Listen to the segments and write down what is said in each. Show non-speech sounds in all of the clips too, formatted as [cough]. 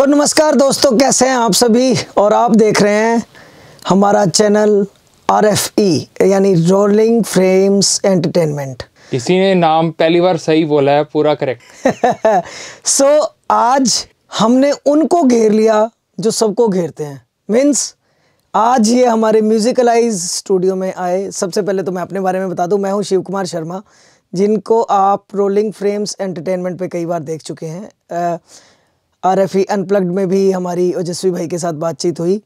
सो so, नमस्कार दोस्तों कैसे हैं आप सभी और आप देख रहे हैं हमारा चैनल आर एफ ई यानी रोलिंग फ्रेम्स एंटरटेनमेंट किसी ने नाम पहली बार सही बोला है पूरा करेक्ट सो [laughs] so, आज हमने उनको घेर लिया जो सबको घेरते हैं मीन्स आज ये हमारे म्यूजिकलाइज स्टूडियो में आए सबसे पहले तो मैं अपने बारे में बता दूं मैं हूं शिव कुमार शर्मा जिनको आप रोलिंग फ्रेम्स एंटरटेनमेंट पे कई बार देख चुके हैं आर एफ ई अनप्लग्ड में भी हमारी ओजस्वी भाई के साथ बातचीत हुई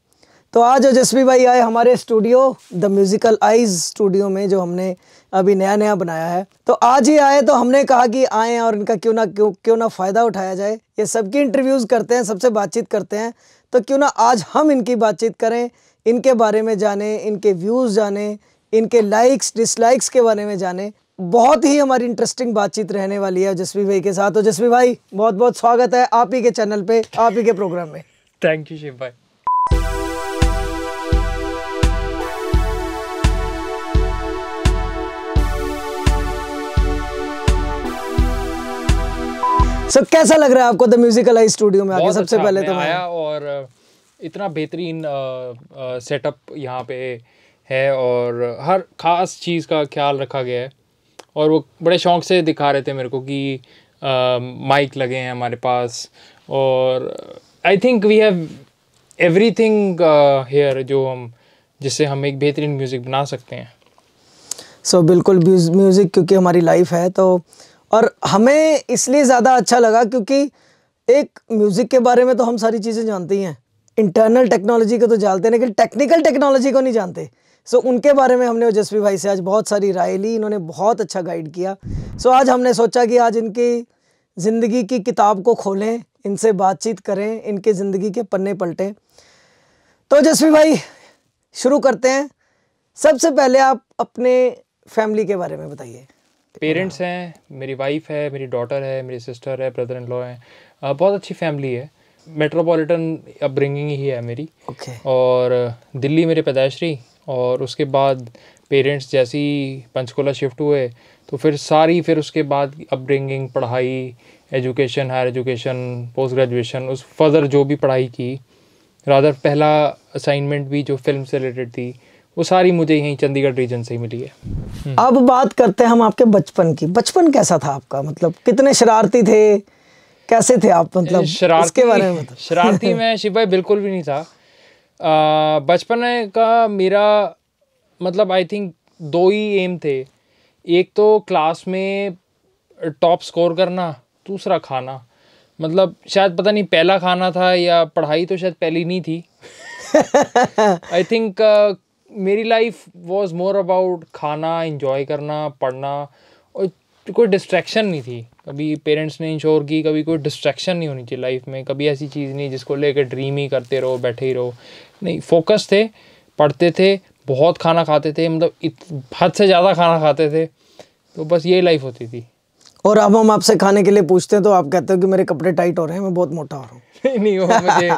तो आज ओजस्वी भाई आए हमारे studio the musical eyes studio में जो हमने अभी नया नया बनाया है तो आज ही आए तो हमने कहा कि आए और इनका क्यों ना क्यों क्यों ना फ़ायदा उठाया जाए ये सबकी इंटरव्यूज़ करते हैं सबसे बातचीत करते हैं तो क्यों ना आज हम इनकी बातचीत करें इनके बारे में जाने इनके व्यूज़ जाने इनके लाइक्स डिसलाइक्स के बारे में जाने बहुत ही हमारी इंटरेस्टिंग बातचीत रहने वाली है जसवी भाई के साथ तो जसवी भाई बहुत बहुत स्वागत है आप ही के चैनल पे आप ही के प्रोग्राम में थैंक यू शिव भाई सब so, कैसा लग रहा है आपको द म्यूजिकल आई स्टूडियो में आके सबसे अच्छा पहले तो आया और इतना बेहतरीन सेटअप यहाँ पे है और हर खास चीज़ का ख्याल रखा गया है और वो बड़े शौक से दिखा रहे थे मेरे को कि माइक लगे हैं हमारे पास और I think we have everything here जो हम जिससे हम एक बेहतरीन म्यूज़िक बना सकते हैं सो so, बिल्कुल म्यूज़िक क्योंकि हमारी लाइफ है तो और हमें इसलिए ज़्यादा अच्छा लगा क्योंकि एक म्यूज़िक के बारे में तो हम सारी चीज़ें जानते ही हैं इंटरनल टेक्नोलॉजी को तो जानते हैं लेकिन टेक्निकल टेक्नोलॉजी को नहीं जानते सो so, उनके बारे में हमने ओजस्वी भाई से आज बहुत सारी राय ली इन्होंने बहुत अच्छा गाइड किया सो so, आज हमने सोचा कि आज इनकी ज़िंदगी की किताब को खोलें इनसे बातचीत करें इनके ज़िंदगी के पन्ने पलटें तो ओजस्वी भाई शुरू करते हैं सबसे पहले आप अपने फैमिली के बारे में बताइए पेरेंट्स हैं मेरी वाइफ है मेरी डॉटर है मेरी सिस्टर है ब्रदर इन लॉ है बहुत अच्छी फैमिली है मेट्रोपॉलिटन अपब्रिंगिंग ही है मेरी okay. और दिल्ली मेरे पैदाइश रही और उसके बाद पेरेंट्स जैसे ही पंचकुला शिफ्ट हुए तो फिर सारी फिर उसके बाद अपब्रिंगिंग पढ़ाई education higher education post graduation उस फर्दर जो भी पढ़ाई की रादर पहला असाइनमेंट भी जो फिल्म से रिलेटेड थी वो सारी मुझे यहीं चंडीगढ़ रीजन से ही मिली है हम्म। अब बात करते हैं हम आपके बचपन की बचपन कैसा था आपका मतलब कितने शरारती थे कैसे थे आप मतलब शरारती इसके बारे में [laughs] शरारती [laughs] मैं शिवाय बिल्कुल भी नहीं था बचपन का मेरा मतलब आई थिंक दो ही एम थे एक तो क्लास में टॉप स्कोर करना दूसरा खाना मतलब शायद पता नहीं पहला खाना था या पढ़ाई तो शायद पहली नहीं थी आई थिंक uh, मेरी लाइफ वॉज मोर अबाउट खाना इन्जॉय करना पढ़ना और कोई डिस्ट्रैक्शन नहीं थी कभी पेरेंट्स ने इंश्योर की कभी कोई डिस्ट्रैक्शन नहीं होनी चाहिए लाइफ में कभी ऐसी चीज़ नहीं जिसको लेकर ड्रीम ही करते रहो बैठे ही रहो नहीं फोकस थे पढ़ते थे बहुत खाना खाते थे मतलब हद से ज़्यादा खाना खाते थे तो बस ये लाइफ होती थी और अब हम आपसे खाने के लिए पूछते हैं तो आप कहते हो कि मेरे कपड़े टाइट हो रहे हैं मैं बहुत मोटा हो रहा हूँ [laughs] नहीं नहीं वो मुझे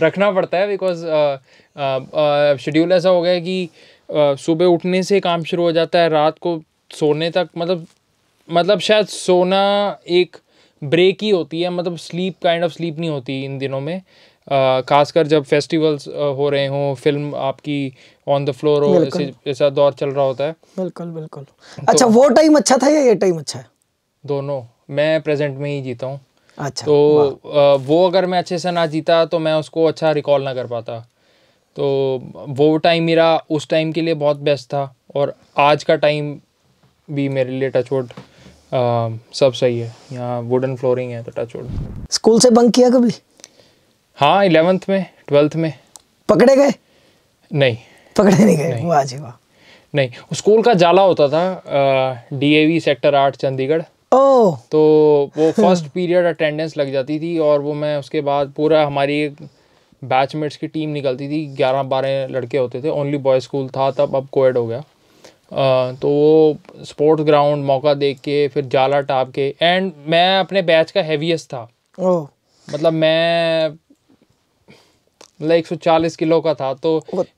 [laughs] रखना पड़ता है uh, uh, uh, because schedule ऐसा हो गया है कि सुबह उठने से काम शुरू हो जाता है रात को सोने तक मतलब मतलब शायद सोना एक ब्रेक ही होती है मतलब स्लीप काइंड ऑफ स्लीप नहीं होती इन दिनों में खासकर जब फेस्टिवल्स हो रहे हों फिल्म आपकी ऑन द फ्लोर हो ऐसा दौर चल रहा होता है बिल्कुल बिल्कुल तो, अच्छा वो टाइम अच्छा था या ये टाइम अच्छा है दोनों मैं प्रेजेंट में ही जीता हूँ अच्छा तो वो अगर मैं अच्छे से ना जीता तो मैं उसको अच्छा रिकॉल ना कर पाता तो वो टाइम मेरा उस टाइम के लिए बहुत बेस्ट था और आज का टाइम भी मेरे लिए टचवुड सब सही है यहाँ वुडन फ्लोरिंग है तो टच वुड स्कूल से बंक किया कभी हाँ इलेवेंथ में ट्वेल्थ में पकड़े गए नहीं पकड़े नहीं गए वाह जी वाह नहीं स्कूल का जाला होता था डीएवी सेक्टर आठ चंडीगढ़ Oh. तो वो फर्स्ट पीरियड अटेंडेंस लग जाती थी और वो मैं उसके बाद पूरा हमारी एक बैचमेट्स की टीम निकलती थी ग्यारह बारह लड़के होते थे ओनली बॉय स्कूल था तब अब कोएड हो गया तो वो स्पोर्ट्स ग्राउंड मौका देख के फिर जाला टाप के एंड मैं अपने बैच का हैवीएस्ट था मतलब मैं मतलब एक सौ चालीस किलो का था तो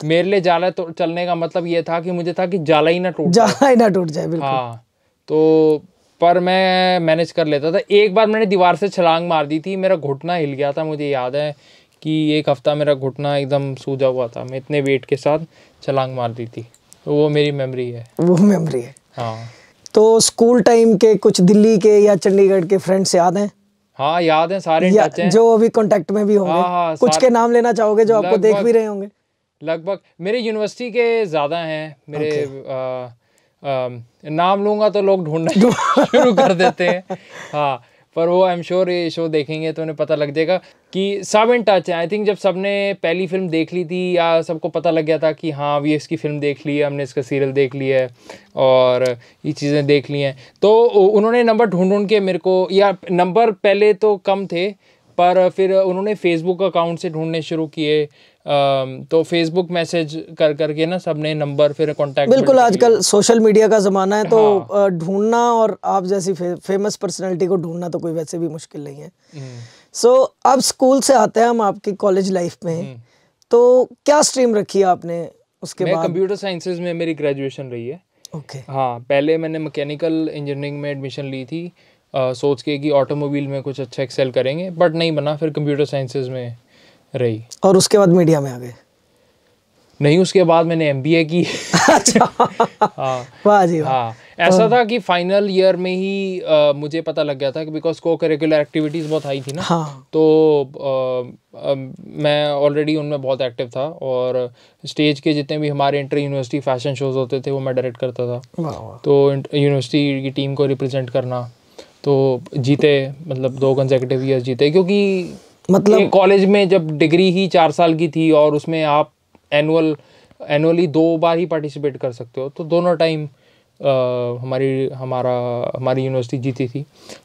मेरे लिए जाला तो चलने का मतलब ये था कि मुझे था कि जाला ही ना टूट जाला ही ना टूट जाए बिल्कुल हाँ तो पर मैं मैनेज कर लेता था एक बार मैंने दीवार से छलांग मार दी थी मेरा घुटना हिल गया था मुझे याद है कि एक हफ्ता मेरा घुटना एकदम सूजा हुआ था मैं इतने वेट के साथ छलांग मार दी थी तो वो मेरी मेमोरी है वो मेमोरी है हाँ तो स्कूल टाइम के कुछ दिल्ली के या चंडीगढ़ के फ्रेंड्स याद हैं हाँ याद हैं सारे या, हैं। जो अभी कांटेक्ट में भी होंगे हाँ, हाँ, कुछ के नाम लेना चाहोगे जो आपको देख भी रहे होंगे लगभग मेरे यूनिवर्सिटी के ज़्यादा हैं मेरे नाम लूंगा तो लोग ढूंढना [laughs] शुरू कर देते हैं हाँ पर वो आई एम श्योर ये शो देखेंगे तो उन्हें पता लग जाएगा कि सब इन टच है आई थिंक जब सब ने पहली फिल्म देख ली थी या सबको पता लग गया था कि हाँ अभी इसकी फिल्म देख ली है हमने इसका सीरियल देख लिया है और ये चीज़ें देख ली हैं तो उन्होंने नंबर ढूंढ ढूंढ के मेरे को या नंबर पहले तो कम थे पर फिर उन्होंने फेसबुक अकाउंट से ढूंढने शुरू किए तो फेसबुक मैसेज कर करके ना सबने नंबर फिर कांटेक्ट बिल्कुल आजकल सोशल मीडिया का ज़माना है तो हाँ। ढूंढना और आप जैसी फे, फेमस पर्सनैलिटी को ढूंढना तो कोई वैसे भी मुश्किल नहीं है सो हम्म। so, अब स्कूल से आते हैं हम आपकी कॉलेज लाइफ में हम्म। तो क्या स्ट्रीम रखी है आपने उसके बाद कंप्यूटर साइंसेज में मेरी ग्रेजुएशन रही है ओके हाँ पहले मैंने मैकेनिकल इंजीनियरिंग में एडमिशन ली थी सोच के कि ऑटोमोबाइल में कुछ अच्छा एक्सेल करेंगे बट नहीं बना फिर कंप्यूटर साइंसेज में रही और उसके बाद मीडिया में आ गए नहीं उसके बाद मैंने एम की अच्छा [laughs] हाँ। वाह जी हाँ ऐसा तो- था कि फाइनल ईयर में ही आ, मुझे पता लग गया था कि बिकॉज को करिकुलर एक्टिविटीज़ बहुत हाई थी ना हाँ। तो आ, आ, मैं ऑलरेडी उनमें बहुत एक्टिव था और स्टेज के जितने भी हमारे इंटर यूनिवर्सिटी फैशन शोज़ होते थे वो मैं डायरेक्ट करता था तो यूनिवर्सिटी की टीम को रिप्रेजेंट करना तो जीते मतलब दो कंजेकटिव ईयर जीते क्योंकि मतलब कॉलेज में जब डिग्री ही चार साल की थी और उसमें आप एनुअल एनुअली दो बार ही पार्टिसिपेट कर सकते हो तो दोनों टाइम हमारी हमारा हमारी यूनिवर्सिटी जीती थी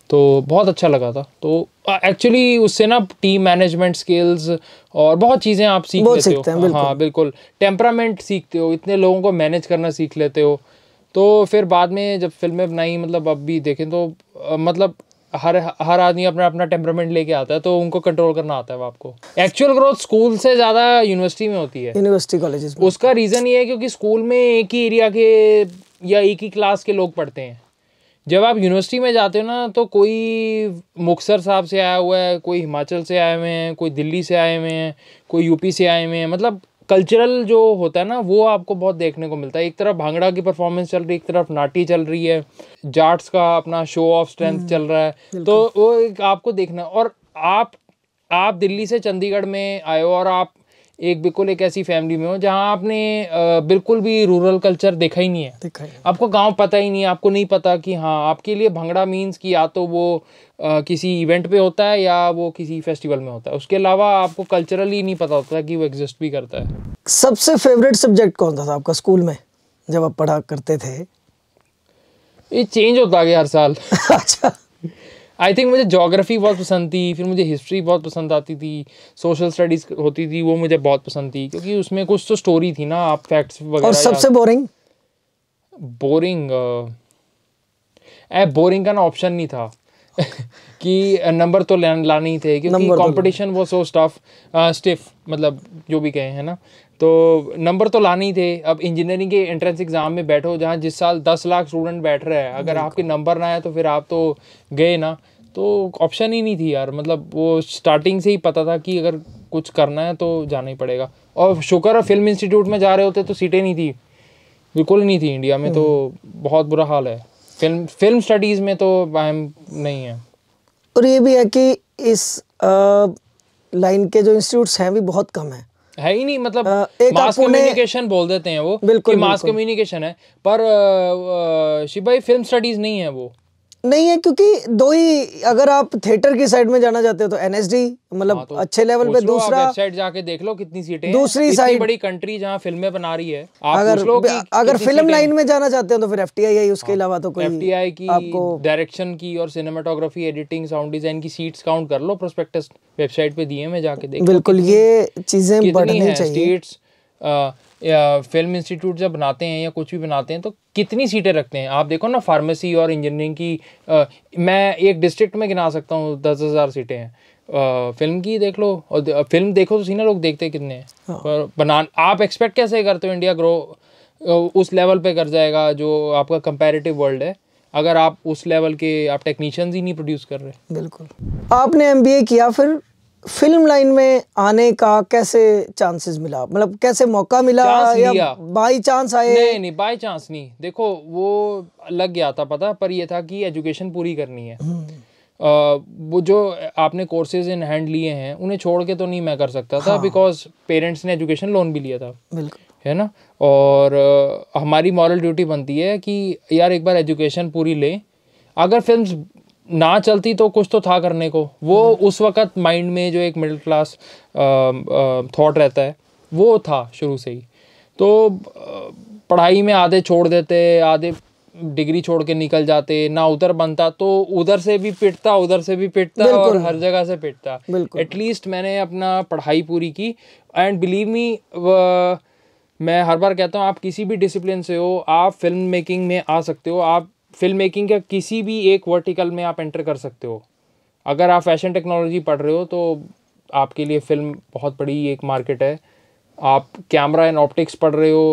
तो बहुत अच्छा लगा था तो एक्चुअली उससे ना टीम मैनेजमेंट स्किल्स और बहुत चीज़ें आप सीख लेते सीखते हो हाँ बिल्कुल टेम्परामेंट सीखते हो इतने लोगों को मैनेज करना सीख लेते हो तो फिर बाद में जब फिल्में बनाई मतलब अब भी देखें तो मतलब हर हर आदमी अपना अपना टेम्परमेंट लेके आता है तो उनको कंट्रोल करना आता है आपको एक्चुअल ग्रोथ स्कूल से ज़्यादा यूनिवर्सिटी में होती है यूनिवर्सिटी कॉलेज उसका रीज़न ये है क्योंकि स्कूल में एक ही एरिया के या एक ही क्लास के लोग पढ़ते हैं जब आप यूनिवर्सिटी में जाते हो ना तो कोई मुक्सर साहब से आया हुआ है कोई हिमाचल से आए हुए हैं कोई दिल्ली से आए हुए हैं कोई यूपी से आए हुए हैं मतलब कल्चरल जो होता है ना वो आपको बहुत देखने को मिलता है एक तरफ भांगड़ा की परफॉर्मेंस चल रही है एक तरफ नाटी चल रही है जाट्स का अपना शो ऑफ स्ट्रेंथ चल रहा है तो वो एक आपको देखना और आप आप दिल्ली से चंडीगढ़ में आए हो और आप एक बिल्कुल एक ऐसी फैमिली में हो जहाँ आपने बिल्कुल भी रूरल कल्चर देखा ही नहीं है, है। आपको गांव पता ही नहीं है आपको नहीं पता कि हाँ आपके लिए भंगड़ा मींस कि या तो वो आ, किसी इवेंट पे होता है या वो किसी फेस्टिवल में होता है उसके अलावा आपको कल्चरली नहीं पता होता कि वो एग्जिस्ट भी करता है सबसे फेवरेट सब्जेक्ट कौन था आपका स्कूल में जब आप पढ़ा करते थे ये चेंज होता गया हर साल [laughs] अच्छा आई थिंक मुझे जोग्राफ़ी बहुत पसंद थी फिर मुझे हिस्ट्री बहुत पसंद आती थी सोशल स्टडीज़ होती थी वो मुझे बहुत पसंद थी क्योंकि उसमें कुछ तो स्टोरी थी ना आप फैक्ट्स वगैरह और सबसे बोरिंग बोरिंग ए बोरिंग का ना ऑप्शन नहीं था [laughs] कि नंबर तो लाने ही थे क्योंकि कंपटीशन वो सो स्टफ स्टिफ मतलब जो भी कहें है ना तो नंबर तो लाने ही थे अब इंजीनियरिंग के एंट्रेंस एग्ज़ाम में बैठो जहाँ जिस साल दस लाख स्टूडेंट बैठ रहे हैं अगर आपके नंबर ना आया तो फिर आप तो गए ना तो ऑप्शन ही नहीं थी यार मतलब वो स्टार्टिंग से ही पता था कि अगर कुछ करना है तो जाना ही पड़ेगा और शुक्र है फिल्म इंस्टीट्यूट में जा रहे होते तो सीटें नहीं थी बिल्कुल नहीं थी इंडिया में तो हम्म। बहुत बुरा हाल है फिल्म फिल्म स्टडीज में तो नहीं है और ये भी है कि इस लाइन के जो इंस्टीट्यूट्स हैं भी बहुत कम है है ही नहीं मतलब मास कम्युनिकेशन बोल देते हैं वो बिल्कुल मास कम्युनिकेशन है पर शिबाई फिल्म स्टडीज नहीं है वो नहीं है क्योंकि दो ही अगर आप थिएटर की साइड में जाना चाहते हो तो एनएसडी मतलब हाँ, तो अच्छे लेवल पे दूसरा वेबसाइट जाके देख लो कितनी सीटें दूसरी साइड बड़ी कंट्री जहाँ फिल्में बना रही है आप अगर लो कि, अगर फिल्म लाइन में जाना चाहते हो तो फिर एफ टी आई उसके हाँ, अलावा तो कोई आई की आपको डायरेक्शन की और सिनेमाटोग्राफी एडिटिंग साउंड डिजाइन की सीट काउंट कर लो प्रोस्पेक्टस वेबसाइट पे दिए में जाके देख बिल्कुल ये चीजें बढ़नी चाहिए फिल्म इंस्टीट्यूट जब बनाते हैं या कुछ भी बनाते हैं तो कितनी सीटें रखते हैं आप देखो ना फार्मेसी और इंजीनियरिंग की आ, मैं एक डिस्ट्रिक्ट में गिना सकता हूँ दस हज़ार सीटें हैं फिल्म की देख लो और फिल्म देखो तो सही ना लोग देखते कितने हाँ। बना आप एक्सपेक्ट कैसे करते हो इंडिया ग्रो उस लेवल पे कर जाएगा जो आपका कंपेरेटिव वर्ल्ड है अगर आप उस लेवल के आप टेक्नीशियंस ही नहीं प्रोड्यूस कर रहे बिल्कुल आपने एम किया फिर फिल्म लाइन में आने का कैसे चांसेस मिला मतलब कैसे मौका मिला या बाई चांस आए नहीं नहीं बाई चांस नहीं देखो वो लग गया था पता पर ये था कि एजुकेशन पूरी करनी है आ, हम्म। वो जो आपने कोर्सेज इन हैंड लिए हैं उन्हें छोड़ के तो नहीं मैं कर सकता हाँ। था बिकॉज पेरेंट्स ने एजुकेशन लोन भी लिया था बिल्कुल है ना और आ, हमारी मॉरल ड्यूटी बनती है कि यार एक बार एजुकेशन पूरी लें अगर फिल्म ना चलती तो कुछ तो था करने को वो हम्म। उस वक्त माइंड में जो एक मिडिल क्लास थॉट रहता है वो था शुरू से ही तो पढ़ाई में आधे छोड़ देते आधे डिग्री छोड़ के निकल जाते ना उधर बनता तो उधर से भी पिटता उधर से भी पिटता और हर जगह से पिटता एटलीस्ट मैंने अपना पढ़ाई पूरी की एंड बिलीव मी मैं हर बार कहता हूँ आप किसी भी डिसिप्लिन से हो आप फिल्म मेकिंग में आ सकते हो आप फिल्म मेकिंग का किसी भी एक वर्टिकल में आप एंटर कर सकते हो अगर आप फैशन टेक्नोलॉजी पढ़ रहे हो तो आपके लिए फ़िल्म बहुत बड़ी एक मार्केट है आप कैमरा एंड ऑप्टिक्स पढ़ रहे हो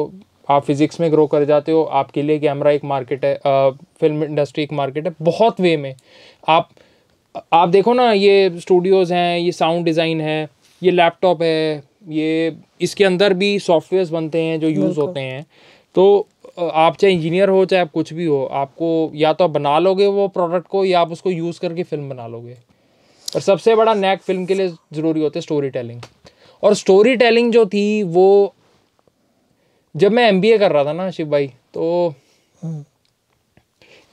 आप फिज़िक्स में ग्रो कर जाते हो आपके लिए कैमरा एक मार्केट है आ, फिल्म इंडस्ट्री एक मार्केट है बहुत वे में आप आप देखो ना ये स्टूडियोज़ हैं ये साउंड डिज़ाइन है ये लैपटॉप है ये इसके अंदर भी सॉफ्टवेयर्स बनते हैं जो यूज़ होते हैं तो आप चाहे इंजीनियर हो चाहे आप कुछ भी हो आपको या तो आप बना लोगे वो प्रोडक्ट को या आप उसको यूज़ करके फिल्म बना लोगे और सबसे बड़ा नैक फिल्म के लिए ज़रूरी होता है स्टोरी टेलिंग और स्टोरी टेलिंग जो थी वो जब मैं एम कर रहा था ना शिव भाई तो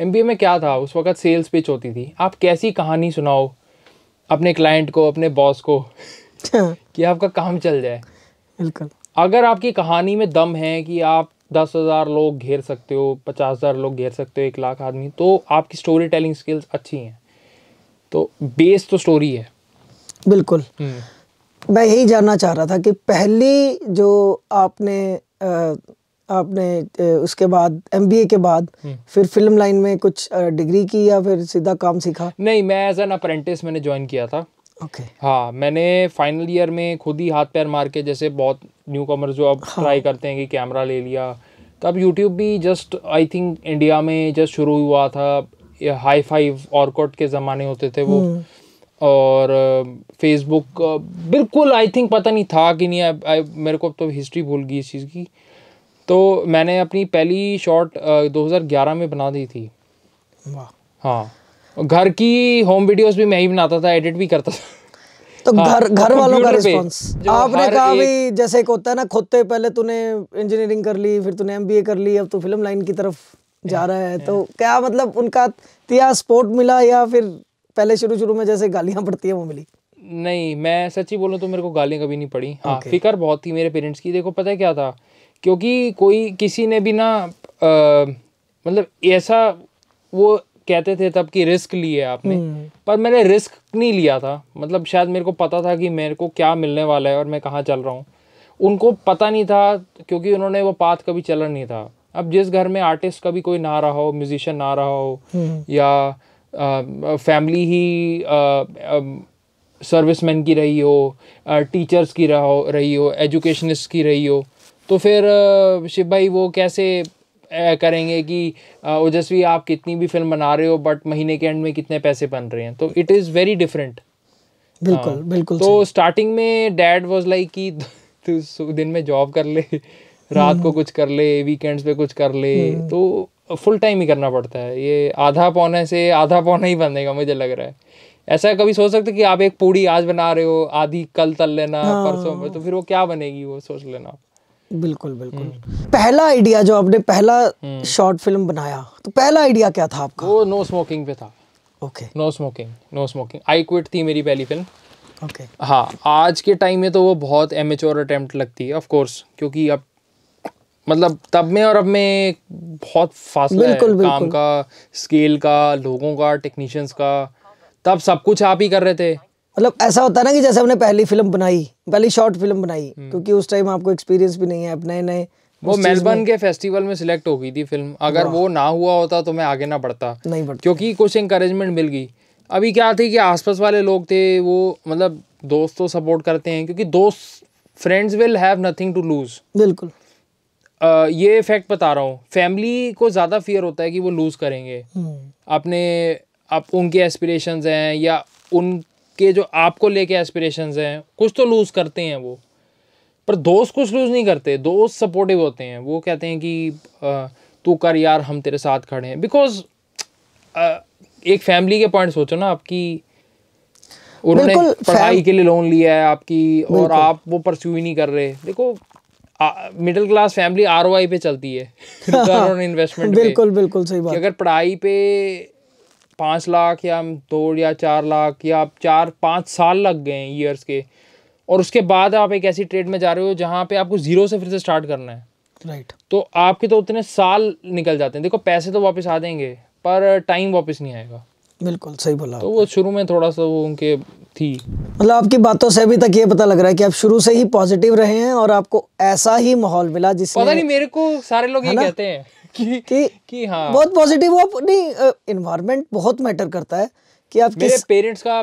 एम में क्या था उस वक्त सेल्स पिच होती थी आप कैसी कहानी सुनाओ अपने क्लाइंट को अपने बॉस को हाँ। कि आपका काम चल जाए बिल्कुल अगर आपकी कहानी में दम है कि आप दस हज़ार लोग घेर सकते हो पचास हज़ार लोग घेर सकते हो एक लाख आदमी तो आपकी स्टोरी टेलिंग स्किल्स अच्छी हैं तो बेस तो स्टोरी है बिल्कुल हम्म। मैं यही जानना चाह रहा था कि पहली जो आपने आपने उसके बाद एम के बाद हम्म। फिर फिल्म लाइन में कुछ डिग्री की या फिर सीधा काम सीखा नहीं मैं एज एन अप्रेंटिस मैंने ज्वाइन किया था ओके okay. हाँ मैंने फाइनल ईयर में खुद ही हाथ पैर मार के जैसे बहुत न्यू कॉमर्स जो अब हाँ. ट्राई करते हैं कि कैमरा ले लिया तब यूट्यूब भी जस्ट आई थिंक इंडिया में जस्ट शुरू हुआ था हाई फाइव ऑर्कॉट के ज़माने होते थे वो हम्म। और फेसबुक uh, uh, बिल्कुल आई थिंक पता नहीं था कि नहीं आ, मेरे को अब तो हिस्ट्री भूल गई इस चीज़ की तो मैंने अपनी पहली शॉर्ट uh, 2011 में बना दी थी वाह हाँ घर की होम वीडियोस भी मैं ही बनाता था एडिट भी करता था तो हाँ, घर घर वालों का रिस्पांस आपने कहा भी जैसे एक होता है ना खुद पहले तूने इंजीनियरिंग कर ली फिर तूने एमबीए कर ली अब तो फिल्म लाइन की तरफ जा रहा है तो क्या मतलब उनका क्या सपोर्ट मिला या फिर पहले शुरू शुरू में जैसे गालियां पड़ती है वो मिली नहीं मैं सच्ची बोलूँ तो मेरे को गालियाँ कभी नहीं पड़ी हाँ फिक्र बहुत थी मेरे पेरेंट्स की देखो पता है क्या था क्योंकि कोई किसी ने भी ना मतलब ऐसा वो कहते थे तब कि रिस्क लिए आपने हम्म। पर मैंने रिस्क नहीं लिया था मतलब शायद मेरे को पता था कि मेरे को क्या मिलने वाला है और मैं कहाँ चल रहा हूँ उनको पता नहीं था क्योंकि उन्होंने वो पाथ कभी चला नहीं था अब जिस घर में आर्टिस्ट कभी कोई ना रहा हो म्यूजिशियन ना रहा हो हम्म। या फैमिली ही सर्विस सर्विसमैन की रही हो टीचर्स की रहा हो रही हो एजुकेशनिस्ट की रही हो तो फिर शिव भाई वो कैसे करेंगे कि ओजस्वी आप कितनी भी फिल्म बना रहे हो बट महीने के एंड में कितने पैसे बन रहे हैं तो इट इज़ वेरी डिफरेंट बिल्कुल आ, हाँ, बिल्कुल तो स्टार्टिंग में डैड वाज लाइक कि [laughs] दिन में जॉब कर ले [laughs] रात को हम्म। कुछ कर ले वीकेंड्स पे कुछ कर ले हम्म। तो फुल टाइम ही करना पड़ता है ये आधा पौने से आधा पौना ही बनेगा मुझे लग रहा है ऐसा कभी सोच सकते कि आप एक पूड़ी आज बना रहे हो आधी कल तल लेना हाँ। परसों तो फिर वो क्या बनेगी वो सोच लेना बिल्कुल बिल्कुल हम्म। पहला आइडिया जो आपने पहला शॉर्ट फिल्म हम्म। बनाया तो पहला आइडिया क्या था आपका वो नो स्मोकिंग पे था okay no smoking no smoking I quit थी मेरी पहली फिल्म ओके okay. हाँ आज के टाइम में तो वो बहुत एमेचोर अटेम्प्ट लगती है ऑफ कोर्स क्योंकि अब मतलब तब में और अब में बहुत फासला है बिल्कुल. काम का स्केल का लोगों का टेक्नीशियंस का तब सब कुछ आप ही कर रहे थे मतलब ऐसा होता है ना कि जैसे हमने पहली फिल्म बनाई पहली शॉर्ट फिल्म बनाई हम्म। क्योंकि उस टाइम आपको एक्सपीरियंस भी नहीं है नए नए वो मेलबर्न के फेस्टिवल में सिलेक्ट हो गई थी फिल्म अगर वो ना हुआ होता तो मैं आगे ना बढ़ता नहीं बढ़ता क्योंकि कुछ इंकरेजमेंट मिल गई अभी क्या थी कि आसपास वाले लोग थे वो मतलब दोस्त तो सपोर्ट करते हैं क्योंकि दोस्त friends will have nothing to lose बिल्कुल ये फैक्ट बता रहा हूँ फैमिली को ज़्यादा फियर होता है कि वो लूज़ करेंगे हम्म। अपने आप उनके एस्पिरेशंस हैं या उन के जो आपको लेके एस्पिरेशन हैं कुछ तो लूज़ करते हैं वो पर दोस्त कुछ लूज़ नहीं करते दोस्त सपोर्टिव होते हैं वो कहते हैं कि तू कर यार हम तेरे साथ खड़े हैं बिकॉज एक फैमिली के पॉइंट सोचो ना आपकी उन्होंने पढ़ाई के लिए लोन लिया है आपकी और आप वो परस्यू ही नहीं कर रहे देखो मिडिल क्लास फैमिली आर पे चलती है इन्वेस्टमेंट [laughs] [laughs] बिल्कुल बिल्कुल सही बात अगर पढ़ाई पे पाँच लाख या दो या चार लाख या आप चार पाँच साल लग गए हैं ईयर्स के और उसके बाद आप एक ऐसी ट्रेड में जा रहे हो जहाँ पे आपको ज़ीरो से फिर से स्टार्ट करना है राइट right. तो आपके तो उतने साल निकल जाते हैं देखो पैसे तो वापस आ देंगे पर टाइम वापस नहीं आएगा बिल्कुल सही बोला तो वो शुरू में थोड़ा सा वो उनके थी मतलब आपकी बातों से अभी तक ये पता लग रहा है कि आप शुरू से ही पॉजिटिव रहे हैं और आपको ऐसा ही माहौल मिला जिसमें पता नहीं मेरे को सारे लोग ये कहते हैं कि, कि, कि हाँ बहुत पॉजिटिव आप नहीं इन्वायरमेंट बहुत मैटर करता है कि आप मेरे पेरेंट्स का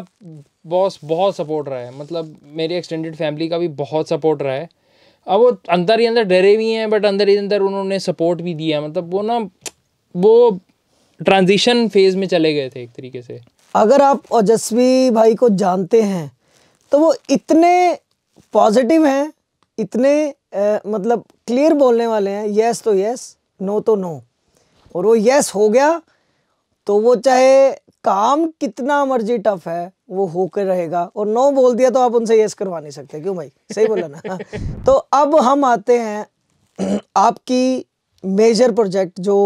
बॉस बहुत सपोर्ट रहा है मतलब मेरी एक्सटेंडेड फैमिली का भी बहुत सपोर्ट रहा है अब वो अंदर ही अंदर डरे भी हैं बट अंदर ही अंदर उन्होंने सपोर्ट भी दिया मतलब वो ना वो ट्रांजिशन फेज में चले गए थे एक तरीके से अगर आप ओजस्वी भाई को जानते हैं तो वो इतने पॉजिटिव हैं इतने ए, मतलब क्लियर बोलने वाले हैं यस तो यस नो तो नो और वो यस हो गया तो वो चाहे काम कितना मर्जी टफ है वो होकर रहेगा और नो बोल दिया तो आप उनसे यस करवा नहीं सकते क्यों भाई सही बोला ना [laughs] तो अब हम आते हैं [clears throat] आपकी मेजर प्रोजेक्ट जो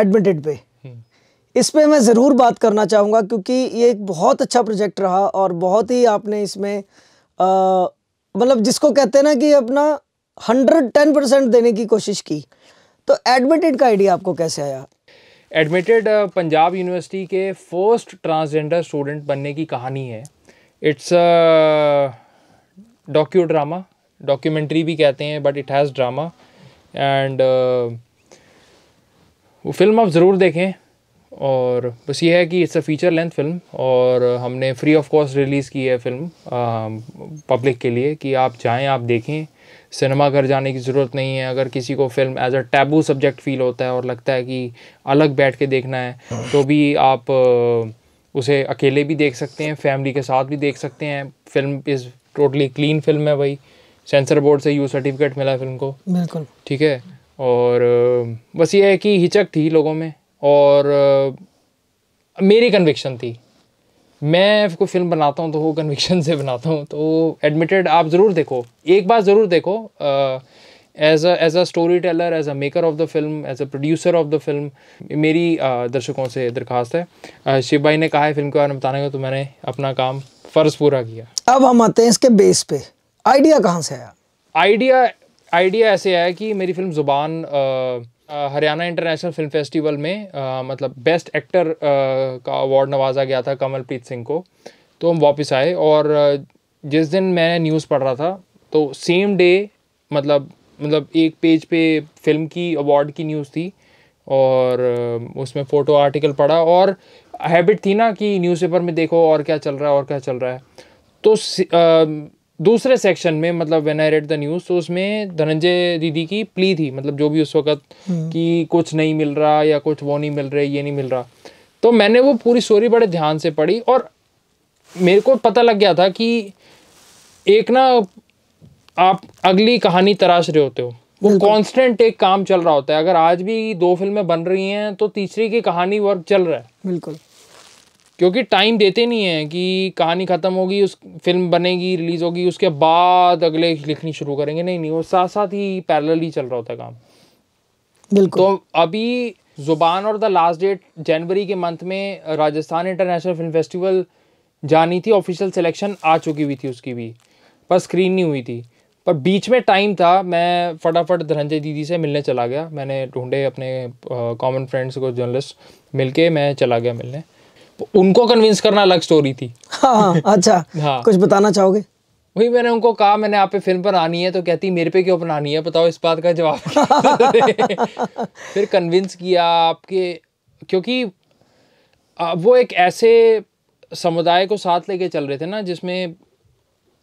एडमिटेड पे हम्म। इस पे मैं ज़रूर बात करना चाहूँगा क्योंकि ये एक बहुत अच्छा प्रोजेक्ट रहा और बहुत ही आपने इसमें मतलब जिसको कहते हैं ना कि अपना हंड्रेड टेन परसेंट देने की कोशिश की तो एडमिटेड का आइडिया आपको कैसे आया एडमिटेड uh, पंजाब यूनिवर्सिटी के फर्स्ट ट्रांसजेंडर स्टूडेंट बनने की कहानी है इट्स डॉक्यू ड्रामा डॉक्यूमेंट्री भी कहते हैं but it has drama and वो फिल्म आप ज़रूर देखें और बस ये है कि it's a feature length film और हमने फ्री ऑफ कॉस्ट रिलीज़ की है फिल्म पब्लिक uh, के लिए कि आप जाएं आप देखें सिनेमा घर जाने की ज़रूरत नहीं है अगर किसी को film as a taboo subject feel होता है और लगता है कि अलग बैठ के देखना है तो भी आप उसे अकेले भी देख सकते हैं फैमिली के साथ भी देख सकते हैं film is totally clean film है भाई सेंसर बोर्ड से यू सर्टिफिकेट मिला फिल्म को बिल्कुल ठीक है और बस ये है कि हिचक थी लोगों में और मेरी कन्विक्शन थी मैं को फिल्म बनाता हूँ तो वो कन्विक्शन [laughs] से बनाता हूँ तो एडमिटेड आप ज़रूर देखो एक बार ज़रूर देखो as a as a story teller as a maker of the film as a producer of the film मेरी uh, दर्शकों से दरखास्त है uh, शिव भाई ने कहा है फिल्म के बारे में बताने का तो मैंने अपना काम फ़र्ज़ पूरा किया अब हम आते हैं इसके बेस पे आइडिया कहाँ से आया आइडिया आइडिया ऐसे आया कि मेरी film Zubaan uh, Haryana international film festival में आ, मतलब बेस्ट एक्टर का अवार्ड नवाजा गया था कमलप्रीत सिंह को तो हम वापस आए और जिस दिन मैं न्यूज़ पढ़ रहा था तो सेम डे मतलब मतलब एक पेज पे फिल्म की अवार्ड की न्यूज़ थी और उसमें फ़ोटो आर्टिकल पढ़ा और हैबिट थी ना कि न्यूज़पेपर में देखो और क्या चल रहा है और क्या चल रहा है तो दूसरे सेक्शन में मतलब when I read the news तो उसमें धनंजय दीदी की प्ली थी मतलब जो भी उस वक्त हम्म। कि कुछ नहीं मिल रहा या कुछ वो नहीं मिल रहा ये नहीं मिल रहा तो मैंने वो पूरी स्टोरी बड़े ध्यान से पढ़ी और मेरे को पता लग गया था कि एक ना आप अगली कहानी तराश रहे होते हो वो कांस्टेंट एक काम चल रहा होता है अगर आज भी दो फिल्में बन रही हैं तो तीसरी की कहानी वर्क चल रहा है बिल्कुल क्योंकि टाइम देते नहीं हैं कि कहानी ख़त्म होगी उस फिल्म बनेगी रिलीज़ होगी उसके बाद अगले लिखनी शुरू करेंगे नहीं नहीं वो साथ साथ ही पैरेलल ही चल रहा होता है काम बिल्कुल तो अभी ज़ुबान और द लास्ट डेट जनवरी के मंथ में राजस्थान इंटरनेशनल फिल्म फेस्टिवल जानी थी ऑफिशियल सिलेक्शन आ चुकी हुई थी उसकी भी पर स्क्रीन नहीं हुई थी पर बीच में टाइम था मैं फटाफट धनंजय दीदी से मिलने चला गया मैंने ढूंढे अपने कॉमन फ्रेंड्स को जर्नलिस्ट मिलके मैं चला गया मिलने उनको कन्विंस करना अलग स्टोरी थी हाँ अच्छा हाँ कुछ बताना चाहोगे वही मैंने उनको कहा मैंने आप पे फिल्म पर आनी है तो कहती मेरे पे क्यों बनानी है बताओ इस बात का जवाब [laughs] फिर कन्विंस किया आपके क्योंकि वो एक ऐसे समुदाय को साथ लेके चल रहे थे ना जिसमें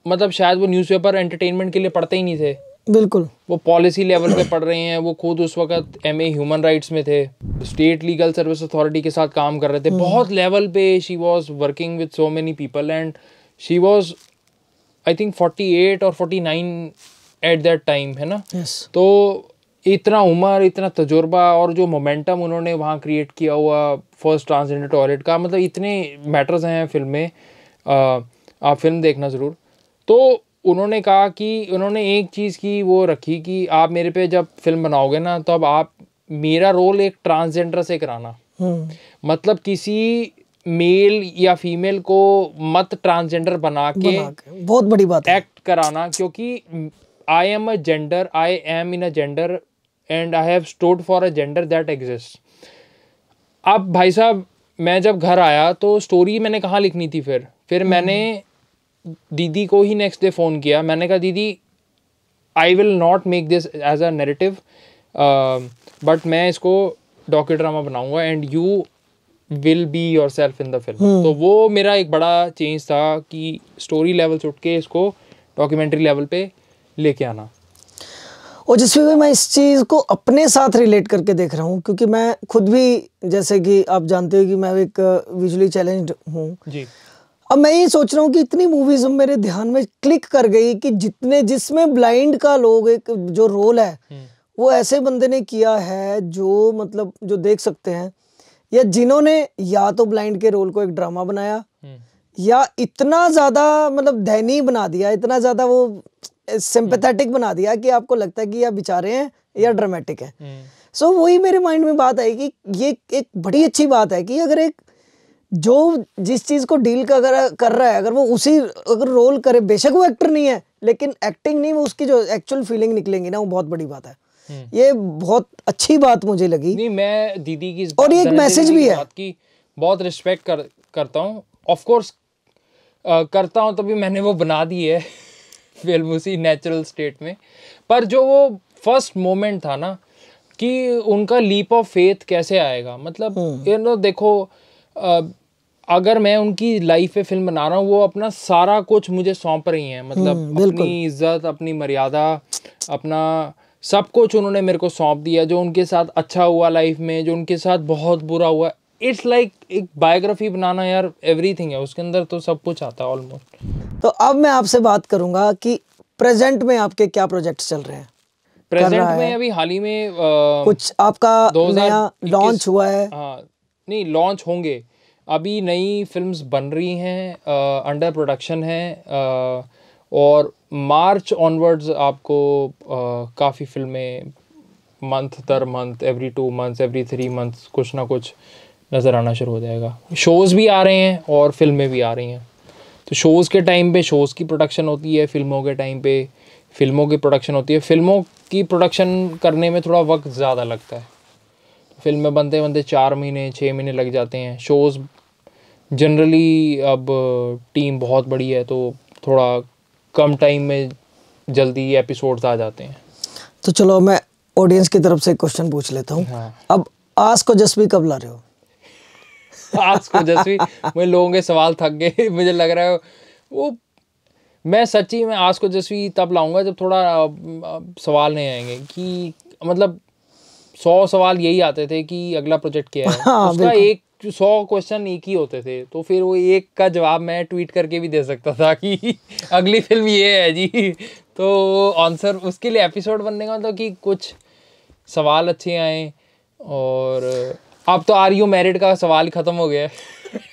मतलब शायद वो न्यूज़पेपर एंटरटेनमेंट के लिए पढ़ते ही नहीं थे बिल्कुल वो पॉलिसी लेवल पे पढ़ रहे हैं वो खुद उस वक्त एम ह्यूमन राइट्स में थे स्टेट लीगल सर्विस अथॉरिटी के साथ काम कर रहे थे हम्म। बहुत लेवल पे she was working with so many people and she was I think forty eight और forty nine at that time है ना yes. तो इतना उम्र इतना तजुर्बा और जो मोमेंटम उन्होंने वहाँ क्रिएट किया हुआ फर्स्ट ट्रांसजेंडर टॉयलेट का मतलब इतने मैटर्स हैं फिल्म में आ, आप फिल्म देखना ज़रूर तो उन्होंने कहा कि उन्होंने एक चीज़ की वो रखी कि आप मेरे पे जब फिल्म बनाओगे ना तो अब आप मेरा रोल एक ट्रांसजेंडर से कराना हम्म। मतलब किसी मेल या फीमेल को मत ट्रांसजेंडर बना के, बना बहुत बड़ी बात एक्ट कराना क्योंकि I am a gender I am in a gender and I have stood for a gender that exist अब भाई साहब मैं जब घर आया तो स्टोरी मैंने कहाँ लिखनी थी फिर फिर हम्म। मैंने दीदी को ही नेक्स्ट डे फ़ोन किया मैंने कहा दीदी I will not make this as a narrative but मैं इसको डॉक्यू ड्रामा बनाऊंगा and you will be yourself in the film तो वो मेरा एक बड़ा चेंज था कि स्टोरी लेवल से उठ के इसको डॉक्यूमेंट्री लेवल पे लेके आना और जिस भी मैं इस चीज़ को अपने साथ रिलेट करके देख रहा हूँ क्योंकि मैं खुद भी जैसे कि आप जानते हो कि मैं एक विजुअली चैलेंज्ड हूँ जी अब मैं ये सोच रहा हूँ कि इतनी मूवीज मेरे ध्यान में क्लिक कर गई कि जितने जिसमें ब्लाइंड का लोग एक जो रोल है हम्म। वो ऐसे बंदे ने किया है जो मतलब जो देख सकते हैं या जिन्होंने या तो ब्लाइंड के रोल को एक ड्रामा बनाया हम्म। या इतना ज्यादा मतलब दयनीय बना दिया इतना ज्यादा वो सिंपथेटिक बना दिया कि आपको लगता है कि या बेचारे हैं या ड्रामेटिक है सो so, वही मेरे माइंड में बात आई कि ये एक बड़ी अच्छी बात है कि अगर एक जो जिस चीज़ को डील कर कर रहा है अगर वो उसी अगर रोल करे बेशक वो एक्टर नहीं है लेकिन एक्टिंग नहीं वो उसकी जो एक्चुअल फीलिंग निकलेंगी ना वो बहुत बड़ी बात है हम्म। ये बहुत अच्छी बात मुझे लगी नहीं मैं दीदी की और ये एक मैसेज भी है की बहुत रिस्पेक्ट कर करता हूँ ऑफकोर्स करता हूँ तभी मैंने वो बना दी है [laughs] फिल्म उसी नेचुरल स्टेट में पर जो वो फर्स्ट मोमेंट था ना कि उनका लीप ऑफ फेथ कैसे आएगा मतलब यू हम्म। नो देखो अगर मैं उनकी लाइफ पे फिल्म बना रहा हूँ वो अपना सारा कुछ मुझे सौंप रही हैं मतलब हम्म, अपनी इज्जत अपनी मर्यादा अपना सब कुछ उन्होंने मेरे को सौंप दिया जो उनके साथ अच्छा हुआ लाइफ में जो उनके साथ बहुत बुरा हुआ इट्स लाइक like, एक बायोग्राफी बनाना यार एवरीथिंग है उसके अंदर तो सब कुछ आता है ऑलमोस्ट तो अब मैं आपसे बात करूंगा कि प्रेजेंट में आपके क्या प्रोजेक्ट्स चल रहे हैं प्रेजेंट में अभी हाल ही में आ, कुछ आपका नया लॉन्च हुआ है आ, हाँ, नहीं लॉन्च होंगे अभी नई फिल्म्स बन रही हैं अंडर प्रोडक्शन हैं और मार्च ऑनवर्ड्स आपको काफ़ी फिल्में मंथ दर month every two months every three months कुछ ना कुछ नज़र आना शुरू हो जाएगा शोज़ भी आ रहे हैं और फिल्में भी आ रही हैं तो शोज़ के टाइम पे शोज़ की प्रोडक्शन होती है फिल्मों के टाइम पे फिल्मों की प्रोडक्शन होती है फिल्मों की प्रोडक्शन करने में थोड़ा वक्त ज़्यादा लगता है फिल्में बनते बनते चार महीने छः महीने लग जाते हैं शोज़ जनरली अब टीम uh, बहुत बड़ी है तो थोड़ा कम टाइम में जल्दी एपिसोड्स आ जाते हैं तो चलो मैं ऑडियंस की तरफ से क्वेश्चन पूछ लेता हूँ हाँ। अब आज को जसवी कब ला रहे हो [laughs] आज को जसवी मुझे लोगों के सवाल थक गए [laughs] मुझे लग रहा है वो मैं सच्ची में आज को जसवी तब लाऊंगा जब थोड़ा अब, uh, अब uh, सवाल नहीं आएंगे कि मतलब सौ सवाल यही आते थे कि अगला प्रोजेक्ट क्या है हाँ, उसका एक जो सौ क्वेश्चन एक ही होते थे तो फिर वो एक का जवाब मैं ट्वीट करके भी दे सकता था कि [laughs] अगली फिल्म ये है जी [laughs] तो आंसर उसके लिए एपिसोड बनने का मतलब कि कुछ सवाल अच्छे आए और अब तो आर यू मैरिड का सवाल ख़त्म हो गया है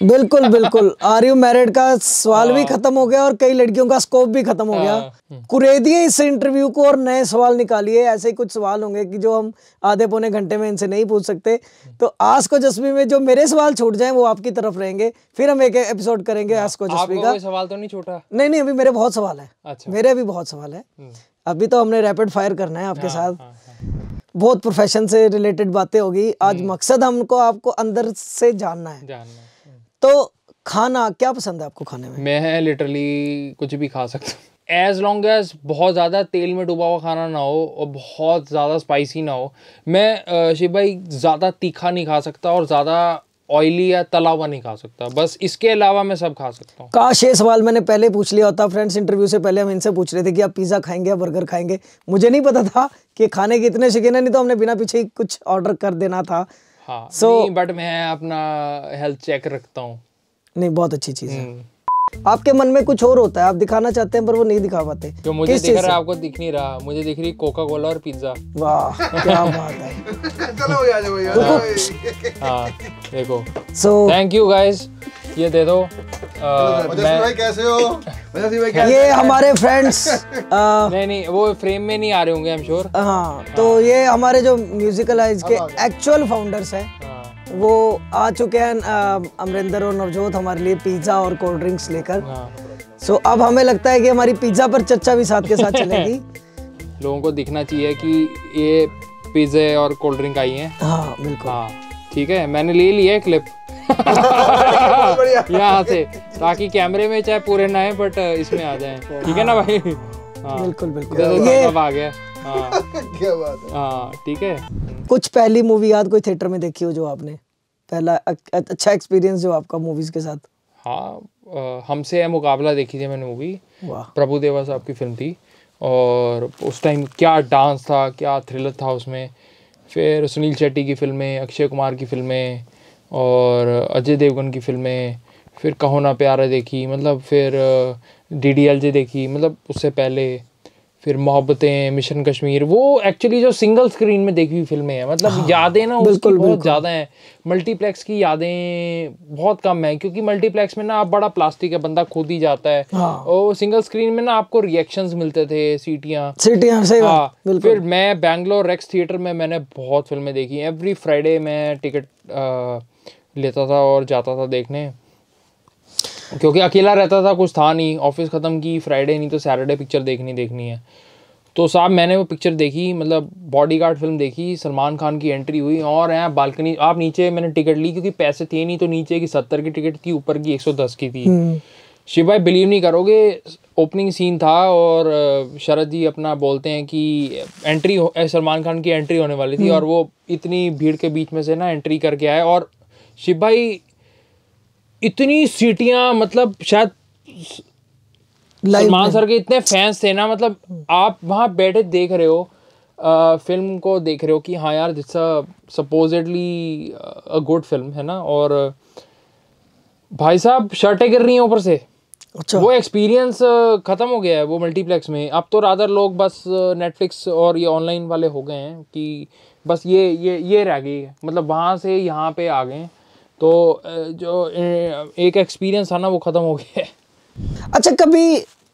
बिल्कुल बिल्कुल आर यू मैरिड का सवाल भी हाँ। खत्म हो गया और कई लड़कियों का स्कोप भी खत्म हो गया हाँ। हम्म। कुरेदिए इस इंटरव्यू को और नए सवाल निकालिए ऐसे ही कुछ सवाल होंगे कि जो हम आधे पौने घंटे में इनसे नहीं पूछ सकते तो आज को जस्वी में जो मेरे सवाल छूट जाए वो आपकी तरफ रहेंगे फिर हम एक एपिसोड करेंगे हाँ। आज को जस्वी का सवाल तो नहीं छूटा नहीं नहीं अभी मेरे बहुत सवाल है अच्छा। मेरे भी बहुत सवाल है हम्म। अभी तो हमने रैपिड फायर करना है आपके साथ बहुत प्रोफेशन से रिलेटेड बातें होगी आज हम्म। मकसद हमको आपको अंदर से जानना है, जानना है। तो खाना क्या पसंद है आपको खाने में मैं लिटरली कुछ भी खा सकता हूँ एज लॉन्ग एज बहुत ज़्यादा तेल में डूबा हुआ खाना ना हो और बहुत ज़्यादा स्पाइसी ना हो मैं शिव भाई ज़्यादा तीखा नहीं खा सकता और ज़्यादा ऑयली या तला हुआ नहीं खा सकता बस इसके अलावा मैं सब खा सकता हूँ काश ये सवाल मैंने पहले पूछ लिया होता फ्रेंड्स इंटरव्यू से पहले हम इनसे पूछ रहे थे कि आप पिज़्ज़ा खाएंगे या बर्गर खाएंगे मुझे नहीं पता था कि खाने के इतने शौकीन है नहीं तो हमने बिना पीछे ही कुछ ऑर्डर कर देना था हाँ so, नहीं, बट मैं अपना हेल्थ चेक रखता हूँ नहीं बहुत अच्छी चीज़ है हम्म। आपके मन में कुछ और होता है आप दिखाना चाहते हैं पर वो नहीं दिखा पाते जो मुझे दिख रहा है आपको दिख नहीं रहा मुझे दिख रही कोका कोला और पिज्जा वाह क्या बात है चलो यार हाँ, देखो सो थैंक यू गाइस ये दे दो भाई कैसे हो ये हमारे फ्रेंड्स [laughs] नहीं नहीं वो फ्रेम में नहीं आ रहे होंगे आई एम श्योर हाँ तो ये हमारे जो म्यूजिकलाइज के एक्चुअल फाउंडर्स हैं हाँ। वो आ चुके हैं अमरिंदर और नवजोत हमारे लिए पिज्ज़ा और कोल्ड ड्रिंक्स लेकर सो हाँ। अब हमें लगता है कि हमारी पिज्ज़ा पर चर्चा भी साथ के साथ चलेगी [laughs] लोगों को दिखना चाहिए कि ये पिज्जे और कोल्ड ड्रिंक आई हैं हाँ बिल्कुल हाँ ठीक है मैंने ले लिया है क्लिप [laughs] यहाँ से ताकि कैमरे में चाहे पूरे ना है बट इसमें आ जाए हाँ। ठीक है ना भाई हाँ। बिल्कुल बिल्कुल ये आ गया [laughs] क्या बात है हाँ ठीक है कुछ पहली मूवी याद कोई थिएटर में देखी हो जो आपने पहला अच्छा एक्सपीरियंस जो आपका मूवीज के साथ हाँ हमसे है मुकाबला देखी थी मैंने मूवी प्रभु देवा साहब की फिल्म थी और उस टाइम क्या डांस था क्या थ्रिलर था उसमें फिर सुनील शेट्टी की फिल्में अक्षय कुमार की फिल्में और अजय देवगन की फिल्में फिर कहो ना प्यारा देखी मतलब फिर डी डी एल जे देखी मतलब उससे पहले फिर मोहब्बतें मिशन कश्मीर वो एक्चुअली जो सिंगल स्क्रीन में देखी हुई फिल्में हैं मतलब हाँ, यादें ना बिल्कुल बहुत ज़्यादा हैं मल्टीप्लेक्स की यादें बहुत कम हैं क्योंकि मल्टीप्लेक्स में ना आप बड़ा प्लास्टिक है बंदा खुद ही जाता है हाँ, और सिंगल स्क्रीन में ना आपको रिएक्शंस मिलते थे सीटियाँ सीटियाँ सही हाँ फिर मैं बैंगलोर रेक्स थिएटर में मैंने बहुत फिल्में देखी एवरी फ्राइडे मैं टिकट लेता था और जाता था देखने क्योंकि अकेला रहता था कुछ था नहीं ऑफिस ख़त्म की फ्राइडे नहीं तो सैटरडे पिक्चर देखनी देखनी है तो साहब मैंने वो पिक्चर देखी मतलब बॉडीगार्ड फिल्म देखी सलमान खान की एंट्री हुई और यहाँ बालकनी आप नीचे मैंने टिकट ली क्योंकि पैसे थे नहीं तो नीचे की सत्तर की टिकट थी ऊपर की एक सौ दस की थी शिव भाई बिलीव नहीं करोगे ओपनिंग सीन था और शरद जी अपना बोलते हैं कि एंट्री सलमान खान की एंट्री होने वाली थी हम्म। और वो इतनी भीड़ के बीच में से ना एंट्री करके आए और शिव भाई इतनी सीटियां मतलब शायद सलमान सर के इतने फैंस थे ना मतलब आप वहाँ बैठे देख रहे हो आ, फिल्म को देख रहे हो कि हाँ यार जिस सपोजिटली अ गुड फिल्म है ना और भाई साहब शर्टें गिर रही हैं ऊपर से अच्छा वो एक्सपीरियंस ख़त्म हो गया है वो मल्टीप्लेक्स में अब तो रादर लोग बस नेटफ्लिक्स और ये ऑनलाइन वाले हो गए हैं कि बस ये ये ये रह गई है मतलब वहाँ से यहाँ पे आ गए हैं तो जो एक एक्सपीरियंस था ना वो ख़त्म हो गया अच्छा कभी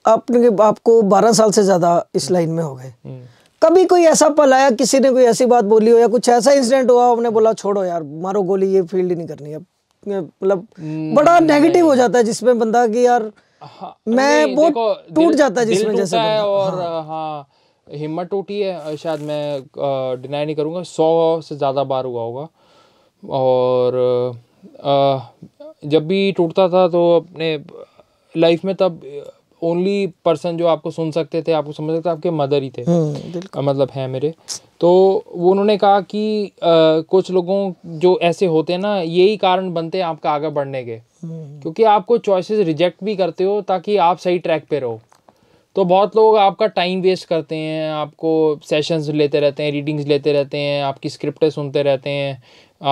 आपने आपको बारह साल से ज़्यादा इस हम्म। लाइन में हो गए हम्म। कभी कोई ऐसा पल आया किसी ने कोई ऐसी बात बोली हो या कुछ ऐसा इंसिडेंट हुआ आपने बोला छोड़ो यार मारो गोली ये फील्ड ही नहीं करनी अब मतलब हम्म, बड़ा नेगेटिव हो जाता है जिसमें बंदा कि यार हाँ, मैं वो टूट जाता है जिसमें जैसे है और हाँ, हाँ हिम्मत टूटी है शायद मैं डिनाई नहीं करूँगा सौ से ज़्यादा बार हुआ होगा और जब भी टूटता था तो अपने लाइफ में तब ओनली पर्सन जो आपको सुन सकते थे आपको समझ सकते आपके मदर ही थे हम्म, मतलब है मेरे तो वो उन्होंने कहा कि आ, कुछ लोगों जो ऐसे होते हैं ना यही कारण बनते हैं आपका आगे बढ़ने के हम्म। क्योंकि आपको चॉइसेस रिजेक्ट भी करते हो ताकि आप सही ट्रैक पे रहो तो बहुत लोग आपका टाइम वेस्ट करते हैं आपको सेशंस लेते रहते हैं रीडिंग्स लेते रहते हैं आपकी स्क्रिप्टें सुनते रहते हैं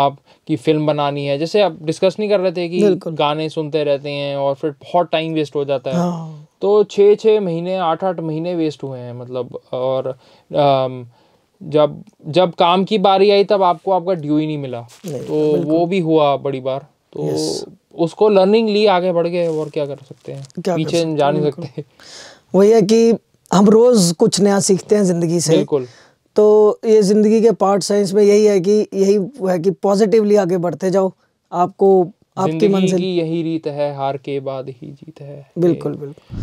आप कि फिल्म बनानी है जैसे आप डिस्कस नहीं कर रहे थे कि गाने सुनते रहते हैं और फिर बहुत टाइम वेस्ट हो जाता है हाँ। तो छः छः महीने आठ आठ महीने वेस्ट हुए हैं मतलब और जब जब काम की बारी आई तब आपको आपका ड्यू ही नहीं मिला नहीं, तो वो भी हुआ बड़ी बार तो उसको लर्निंग ली आगे बढ़ गए और क्या कर सकते हैं पीछे जा नहीं सकते वही है कि हम रोज कुछ नया सीखते हैं जिंदगी से बिल्कुल तो ये ज़िंदगी के पार्ट साइंस में यही है कि यही है कि पॉजिटिवली आगे बढ़ते जाओ आपको आपकी मंजिल यही रीत है हार के बाद ही जीत है बिल्कुल बिल्कुल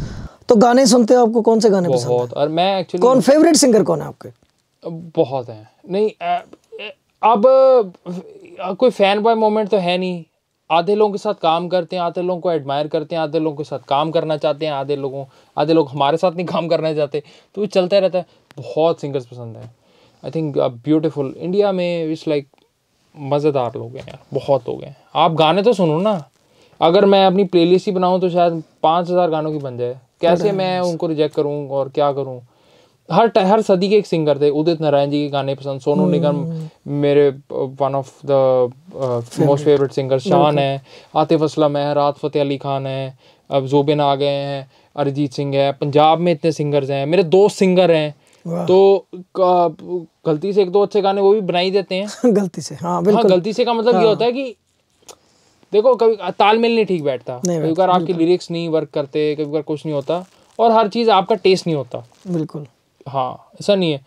तो गाने सुनते हो आपको कौन से गाने पसंद बहुत और मैं एक्चुअली कौन फेवरेट सिंगर कौन है आपके बहुत हैं नहीं अब कोई फैन बॉय मोमेंट तो है नहीं आधे लोगों के साथ काम करते हैं आधे लोगों को एडमायर करते हैं आधे लोगों के साथ काम करना चाहते हैं आधे लोगों आधे लोग हमारे साथ नहीं काम करना चाहते तो चलता रहता है बहुत सिंगर्स पसंद हैं आई थिंक ब्यूटिफुल इंडिया में इस लाइक मज़ेदार लोग हैं यार बहुत लोग हैं आप गाने तो सुनो ना अगर मैं अपनी लिस्ट ही बनाऊँ तो शायद पाँच हज़ार गानों की बन जाए कैसे मैं उनको रिजेक्ट करूँ और क्या करूँ हर हर सदी के एक सिंगर थे उदित नारायण जी के गाने पसंद सोनू हम्म। निगम मेरे one of the most favourite singer Shaan है आतिफ असलम है रात फतेह अली खान है अब जोबिन आ गए हैं अरिजीत सिंह है पंजाब में इतने सिंगर्स हैं मेरे दोस्त सिंगर हैं तो गलती से एक दो अच्छे गाने वो भी बनाई देते हैं [laughs] गलती से हाँ, हाँ बिल्कुल हाँ, गलती से का मतलब हाँ। ये होता है कि देखो कभी तालमेल नहीं ठीक बैठता कभी बार आपके लिरिक्स नहीं वर्क करते कभी बार कुछ नहीं होता और हर चीज़ आपका टेस्ट नहीं होता बिल्कुल हाँ ऐसा नहीं है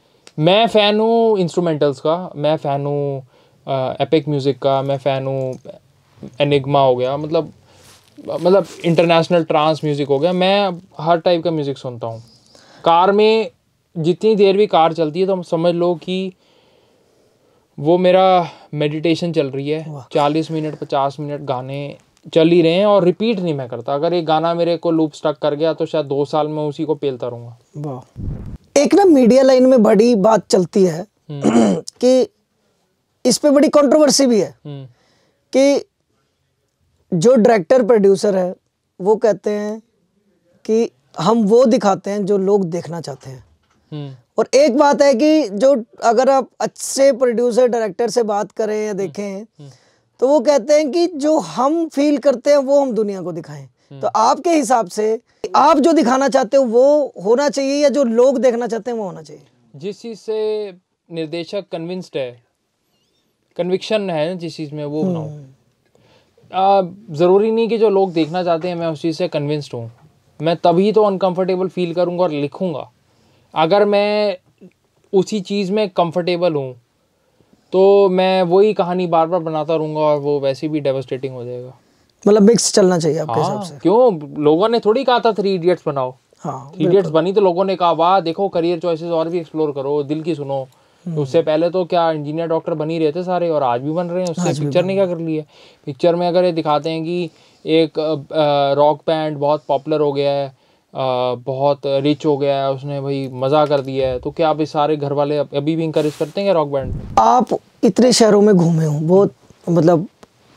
मैं फ़ैन हूँ इंस्ट्रूमेंटल्स का मैं फ़ैन हूँ एपिक म्यूज़िक का मैं फ़ैन हूँ एनिग्मा हो गया मतलब मतलब इंटरनेशनल ट्रांस म्यूज़िक हो गया मैं हर टाइप का म्यूज़िक सुनता हूँ कार में जितनी देर भी कार चलती है तो हम समझ लो कि वो मेरा मेडिटेशन चल रही है चालीस मिनट पचास मिनट गाने चल ही रहे हैं और रिपीट नहीं मैं करता अगर ये गाना मेरे को लूप स्टक कर गया तो शायद दो साल में उसी को पेलता रहूँगा वाह एक ना मीडिया लाइन में बड़ी बात चलती है हम्म। [clears throat] कि इस पे बड़ी कंट्रोवर्सी भी है हम्म। कि जो डायरेक्टर प्रोड्यूसर है वो कहते हैं कि हम वो दिखाते हैं जो लोग देखना चाहते हैं और एक बात है कि जो अगर आप अच्छे प्रोड्यूसर डायरेक्टर से बात करें या देखें तो वो कहते हैं कि जो हम फील करते हैं वो हम दुनिया को दिखाएं तो आपके हिसाब से आप जो दिखाना चाहते हो वो होना चाहिए या जो लोग देखना चाहते हैं वो होना चाहिए जिस चीज़ से निर्देशक कन्विंस्ड है कन्विक्शन है जिस चीज़ में वो हम्म। आ, ज़रूरी नहीं कि जो लोग देखना चाहते हैं मैं उस चीज़ से कन्विंस्ड हूँ मैं तभी तो अनकंफर्टेबल फील करूंगा और लिखूंगा अगर मैं उसी चीज़ में कंफर्टेबल हूँ तो मैं वही कहानी बार बार बनाता रहूँगा और वो वैसे भी डेवस्टेटिंग हो जाएगा मतलब मिक्स चलना चाहिए आपके हाँ, हिसाब से क्यों लोगों ने थोड़ी कहा था थ्री इडियट्स बनाओ हाँ, थ्री इडियट्स बनी तो लोगों ने कहा वाह देखो करियर चॉइसेस और भी एक्सप्लोर करो दिल की सुनो हम्म। उससे पहले तो क्या इंजीनियर डॉक्टर बन ही रहे थे सारे और आज भी बन रहे हैं उससे पिक्चर ने क्या कर लिया पिक्चर में अगर ये दिखाते हैं कि एक रॉक बैंड बहुत पॉपुलर हो गया है बहुत रिच हो गया है उसने भाई मज़ा कर दिया है तो क्या आप इस सारे घर वाले अभी भी इंकरेज करते हैं रॉक बैंड आप इतने शहरों में घूमे हो बहुत मतलब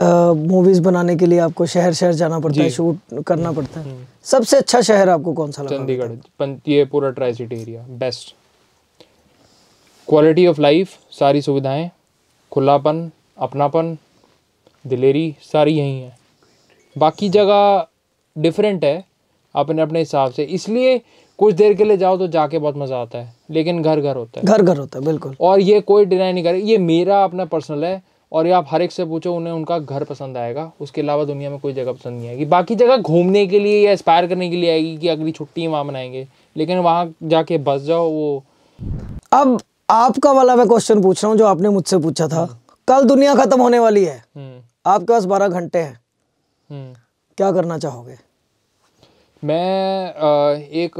मूवीज़ बनाने के लिए आपको शहर शहर जाना पड़ता है शूट करना पड़ता है हम्म। सबसे अच्छा शहर आपको कौन सा चंडीगढ़ ये पूरा tri city area best quality of life सारी सुविधाएं खुलापन अपनापन दिलेरी सारी यही है बाकी जगह डिफरेंट है अपने अपने हिसाब से इसलिए कुछ देर के लिए जाओ तो जाके बहुत मज़ा आता है लेकिन घर घर होता है घर घर होता है बिल्कुल और ये कोई डिनाई नहीं करे ये मेरा अपना पर्सनल है और ये आप हर एक से पूछो उन्हें उनका घर पसंद आएगा उसके अलावा दुनिया में कोई जगह पसंद नहीं आएगी बाकी जगह घूमने के लिए या एस्पायर करने के लिए आएगी कि अगली छुट्टी वहाँ मनाएंगे लेकिन वहाँ जाके बस जाओ वो अब आपका वाला मैं क्वेश्चन पूछ रहा हूँ जो आपने मुझसे पूछा था हम्म। कल दुनिया खत्म होने वाली है हम्म। आपके पास बारह घंटे हैं हम्म। क्या करना चाहोगे मैं एक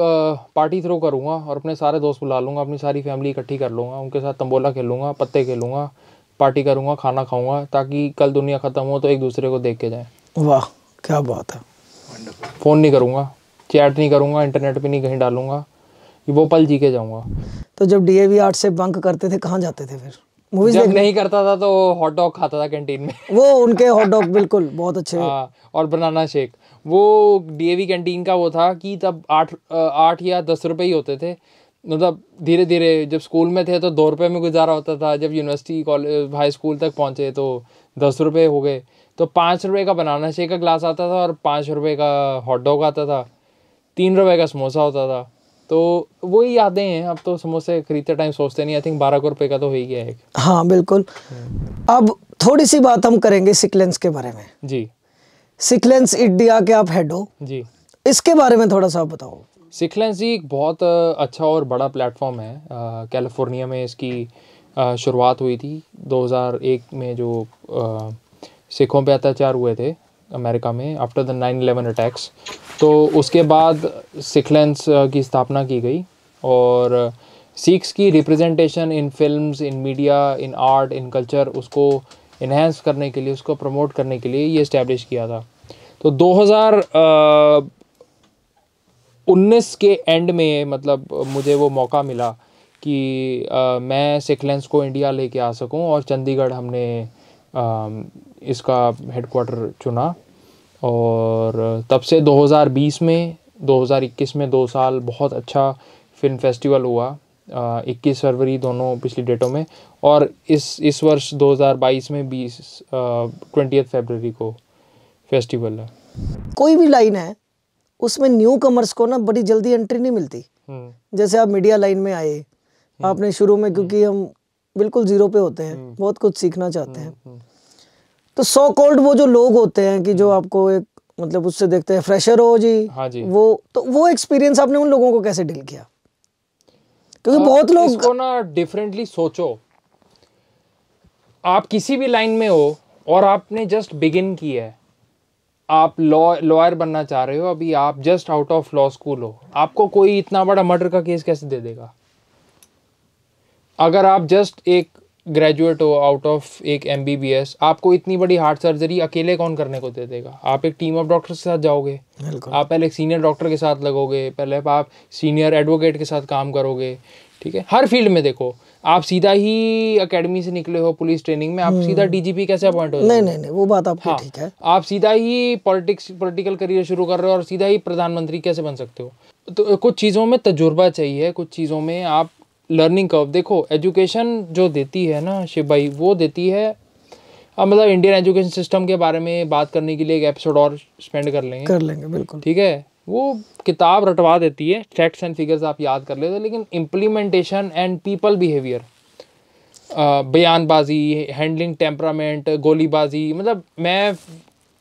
पार्टी थ्रो करूँगा और अपने सारे दोस्त बुला लूँगा अपनी सारी फैमिली इकट्ठी कर लूँगा उनके साथ तंबोला खेलूँगा पत्ते खेलूँगा पार्टी करूँगा खाना खाऊँगा ताकि कल दुनिया ख़त्म हो तो एक दूसरे को देख के जाए वाह क्या बात है फ़ोन नहीं करूँगा चैट नहीं करूँगा इंटरनेट पर नहीं कहीं डालूँगा वो पल जी के जाऊँगा तो जब डी ए वी आर्ट से बंक करते थे कहाँ जाते थे फिर मूवीज जब नहीं करता था तो हॉट डॉग खाता था कैंटीन में वो उनके हॉट डॉग बिल्कुल बहुत अच्छे हाँ, और बनाना शेक वो डी कैंटीन का वो था कि तब आठ आठ या दस रुपये ही होते थे मतलब धीरे धीरे जब स्कूल में थे तो दो रुपये में गुजारा होता था जब यूनिवर्सिटी कॉलेज हाई स्कूल तक पहुँचे तो दस रुपये हो गए तो पाँच रुपये का बनाना शेक का ग्लास आता था और पाँच रुपये का हॉट डॉग आता था तीन रुपये का समोसा होता था तो वही यादें हैं अब तो समोसे खरीदते टाइम सोचते नहीं आई थिंक बारह रुपये का तो हो ही गया है हाँ बिल्कुल अब थोड़ी सी बात हम करेंगे सिकलेंस के बारे में जी सिक्लेंस इंडिया के आप हेड हो जी इसके बारे में थोड़ा सा बताओ सिक्लेंस जी एक बहुत अच्छा और बड़ा प्लेटफॉर्म है कैलिफोर्निया में इसकी शुरुआत हुई थी 2001 में जो सिखों पे अत्याचार हुए थे अमेरिका में after the nine eleven attacks तो उसके बाद सिक्लेंस की स्थापना की गई और सिख्स की representation in films in media in art in culture उसको इन्हेंस करने के लिए उसको प्रमोट करने के लिए ये इस्टेब्लिश किया था तो 2019 के एंड में मतलब मुझे वो मौका मिला कि आ, मैं सिकलेंस को इंडिया लेके आ सकूं और चंडीगढ़ हमने आ, इसका हेडकोार्टर चुना और तब से 2020 में 2021 में दो साल बहुत अच्छा फिल्म फेस्टिवल हुआ इक्कीस फरवरी दोनों पिछली डेटों में और इस इस वर्ष 2022 में बीस ट्वेंटी फरवरी को फेस्टिवल है कोई भी लाइन है उसमें न्यू कमर्स को ना बड़ी जल्दी एंट्री नहीं मिलती हम्म। जैसे आप मीडिया लाइन में आए हम्म। आपने शुरू में क्योंकि हम्म। हम बिल्कुल जीरो पे होते हैं बहुत कुछ सीखना चाहते हैं तो सो कोल्ड वो जो लोग होते हैं कि जो आपको एक मतलब उससे देखते हैं फ्रेशर हो जी, हाँ जी वो तो वो एक्सपीरियंस आपने उन लोगों को कैसे डील किया क्योंकि बहुत लोग इसको ना डिफरेंटली सोचो आप किसी भी लाइन में हो और आपने जस्ट बिगिन किया है आप लॉ लॉयर बनना चाह रहे हो अभी आप just out of law school हो आपको कोई इतना बड़ा मर्डर का केस कैसे दे देगा अगर आप जस्ट एक ग्रेजुएट हो आउट ऑफ एक एम बी बी एस आपको इतनी बड़ी हार्ट सर्जरी अकेले कौन करने को दे देगा आप एक टीम ऑफ डॉक्टर के साथ जाओगे आप पहले एक सीनियर डॉक्टर के साथ लगोगे पहले आप सीनियर एडवोकेट के साथ काम करोगे ठीक है हर फील्ड में देखो आप सीधा ही एकेडमी से निकले हो पुलिस ट्रेनिंग में आप हम्म। सीधा डीजीपी कैसे अपॉइंट हो नहीं नहीं नहीं वो बात आपकी हाँ, ठीक हाँ, है आप सीधा ही पॉलिटिक्स पॉलिटिकल करियर शुरू कर रहे हो और सीधा ही प्रधानमंत्री कैसे बन सकते हो तो कुछ चीज़ों में तजुर्बा चाहिए कुछ चीज़ों में आप लर्निंग कर्व देखो एजुकेशन जो देती है ना शिव भाई वो देती है अब मतलब इंडियन एजुकेशन सिस्टम के बारे में बात करने के लिए एक एपिसोड और स्पेंड कर लेंगे कर लेंगे बिल्कुल ठीक है वो किताब रटवा देती है फैक्ट्स एंड फिगर्स आप याद कर लेते लेकिन इम्प्लीमेंटेशन एंड पीपल बिहेवियर बयानबाजी हैंडलिंग टेम्परामेंट गोलीबाजी मतलब मैं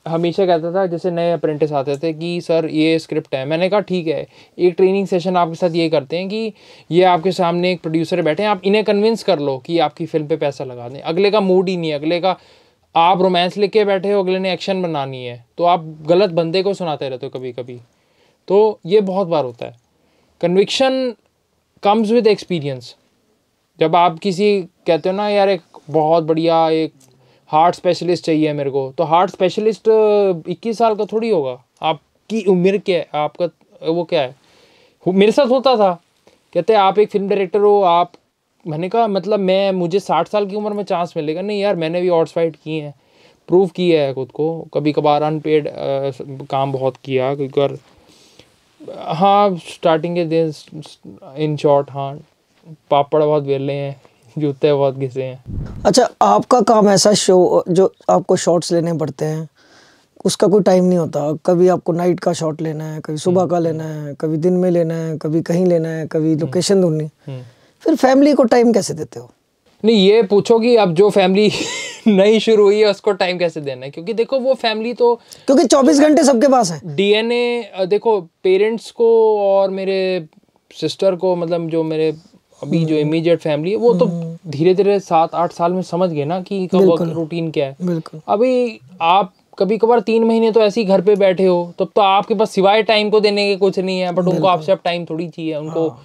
हमेशा कहता था जैसे नए अप्रेंटिस आते थे कि सर ये स्क्रिप्ट है मैंने कहा ठीक है एक ट्रेनिंग सेशन आपके साथ ये करते हैं कि ये आपके सामने एक प्रोड्यूसर बैठे हैं आप इन्हें कन्विंस कर लो कि आपकी फिल्म पे पैसा लगा दें अगले का मूड ही नहीं है अगले का आप रोमांस लिख के बैठे हो अगले ने एक्शन बनानी है तो आप गलत बंदे को सुनाते रहते हो कभी कभी तो ये बहुत बार होता है कन्विक्शन कम्स विद एक्सपीरियंस जब आप किसी कहते हो ना यार एक बहुत बढ़िया एक हार्ट स्पेशलिस्ट चाहिए मेरे को तो हार्ट स्पेशलिस्ट इक्कीस साल का थोड़ी होगा आपकी उम्र क्या है आपका वो क्या है मेरे साथ होता था कहते आप एक फिल्म डायरेक्टर हो आप मैंने कहा मतलब मैं मुझे साठ साल की उम्र में चांस मिलेगा नहीं यार मैंने भी ऑर्ड्स फाइट किए हैं प्रूव किया है खुद को कभी कभार अनपेड काम बहुत किया क्योंकि हाँ स्टार्टिंग के दिन इन शॉर्ट हाँ पापड़ बहुत वेले हैं जूते बहुत घिसे हैं अच्छा आपका काम ऐसा शो जो आपको शॉट्स लेने पड़ते हैं उसका कोई टाइम नहीं होता कभी आपको नाइट का शॉट लेना है कभी सुबह का हम्म, लेना हम्म। है कभी दिन में लेना है कभी कहीं लेना है कभी लोकेशन हम्म, ढूंढनी फिर फैमिली को टाइम कैसे देते हो नहीं ये पूछो कि अब जो फैमिली [laughs] नहीं शुरू हुई है उसको टाइम कैसे देना है क्योंकि देखो वो फैमिली तो क्योंकि 24 घंटे सबके पास है डीएनए देखो पेरेंट्स को और मेरे सिस्टर को मतलब जो मेरे अभी जो इमीडिएट हम्म। फैमिली है वो तो हम्म। धीरे धीरे सात आठ साल में समझ गए ना कि वर्क रूटीन क्या है अभी आप कभी कभार तीन महीने तो ऐसे ही घर पे बैठे हो तब तो, तो आपके पास सिवाय टाइम को देने के कुछ नहीं है बट उनको आपसे अब टाइम थोड़ी चाहिए उनको हाँ।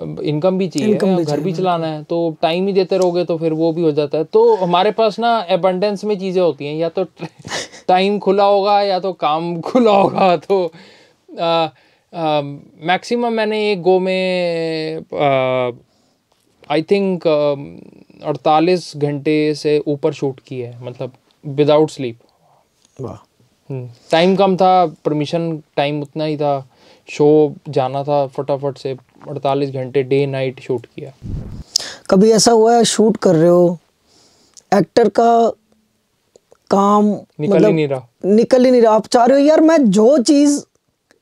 इनकम भी चाहिए इनकम भी घर भी हाँ। चलाना है तो टाइम ही देते रहोगे तो फिर वो भी हो जाता है तो हमारे पास ना एबंडेंस में चीज़ें होती हैं या तो टाइम [laughs] खुला होगा या तो काम [laughs] खुला होगा तो मैक्सिमम मैंने एक गो में आई थिंक अड़तालीस घंटे से ऊपर शूट की है मतलब विदाउट स्लीप टाइम कम था परमिशन टाइम उतना ही था शो जाना था फटाफट से अड़तालीस घंटे डे नाइट शूट किया कभी ऐसा हुआ है शूट कर रहे हो एक्टर का काम निकल मतलब, ही नहीं रहा निकल ही नहीं रहा आप चाह रहे हो यार मैं जो चीज़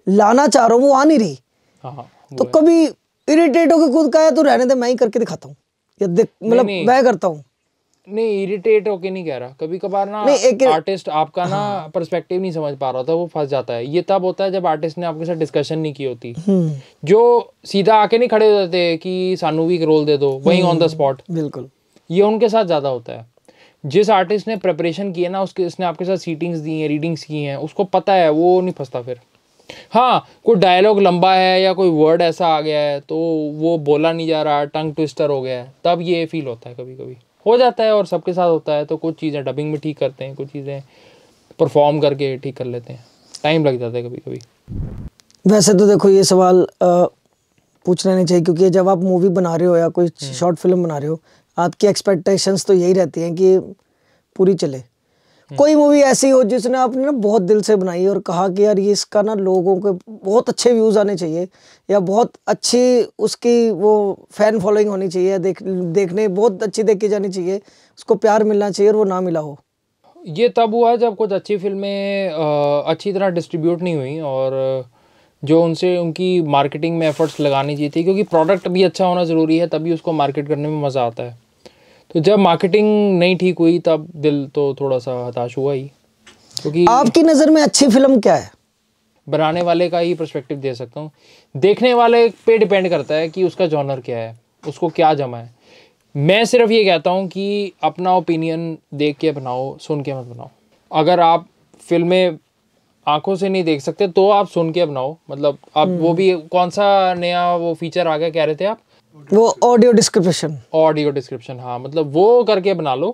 लाना चाह रहा हूँ वो आ नहीं रही हाँ, हाँ, तो कभी इरिटेट होकर खुद का है तो रहने दे मैं ही करके दिखाता हूँ मतलब मैं करता हूँ नहीं इरिटेट होके नहीं कह रहा कभी कभार ना आर्टिस्ट आपका हाँ। ना पर्सपेक्टिव नहीं समझ पा रहा था वो फंस जाता है ये तब होता है जब आर्टिस्ट ने आपके साथ डिस्कशन नहीं की होती हम्म। जो सीधा आके नहीं खड़े हो जाते कि सानू भी एक रोल दे दो वहीं ऑन द स्पॉट बिल्कुल ये उनके साथ ज़्यादा होता है जिस आर्टिस्ट ने प्रेपरेशन की है ना उसके उसने आपके साथ सीटिंग्स दी हैं रीडिंग्स की हैं उसको पता है वो नहीं फंसता फिर हाँ कोई डायलॉग लंबा है या कोई वर्ड ऐसा आ गया है तो वो बोला नहीं जा रहा टंग ट्विस्टर हो गया है तब ये फील होता है कभी कभी हो जाता है और सबके साथ होता है तो कुछ चीज़ें डबिंग में ठीक करते हैं कुछ चीज़ें परफॉर्म करके ठीक कर लेते हैं टाइम लग जाता है कभी कभी वैसे तो देखो ये सवाल पूछना नहीं चाहिए क्योंकि जब आप मूवी बना रहे हो या कोई शॉर्ट फिल्म हम्म। बना रहे हो आपकी एक्सपेक्टेशंस तो यही रहती हैं कि पूरी चले कोई मूवी ऐसी हो जिसने आपने ना बहुत दिल से बनाई और कहा कि यार ये इसका ना लोगों के बहुत अच्छे व्यूज़ आने चाहिए या बहुत अच्छी उसकी वो फैन फॉलोइंग होनी चाहिए देख देखने बहुत अच्छी देखी जानी चाहिए उसको प्यार मिलना चाहिए और वो ना मिला हो ये तब हुआ जब कुछ अच्छी फिल्में अच्छी तरह डिस्ट्रीब्यूट नहीं हुई और जो उनसे उनकी मार्केटिंग में एफर्ट्स लगानी चाहिए थी क्योंकि प्रोडक्ट भी अच्छा होना ज़रूरी है तभी उसको मार्केट करने में मज़ा आता है तो जब मार्केटिंग नहीं ठीक हुई तब दिल तो थोड़ा सा हताश हुआ ही क्योंकि आपकी नज़र में अच्छी फिल्म क्या है बनाने वाले का ही पर्सपेक्टिव दे सकता हूँ देखने वाले पे डिपेंड करता है कि उसका जॉनर क्या है उसको क्या जमा है मैं सिर्फ ये कहता हूँ कि अपना ओपिनियन देख के बनाओ सुन के मत बनाओ अगर आप फिल्में आंखों से नहीं देख सकते तो आप सुन के बनाओ मतलब आप हम्म। वो भी कौन सा नया वो फीचर आ गया कह रहे थे आप वो ऑडियो डिस्क्रिप्शन ऑडियो डिस्क्रिप्शन हाँ मतलब वो करके बना लो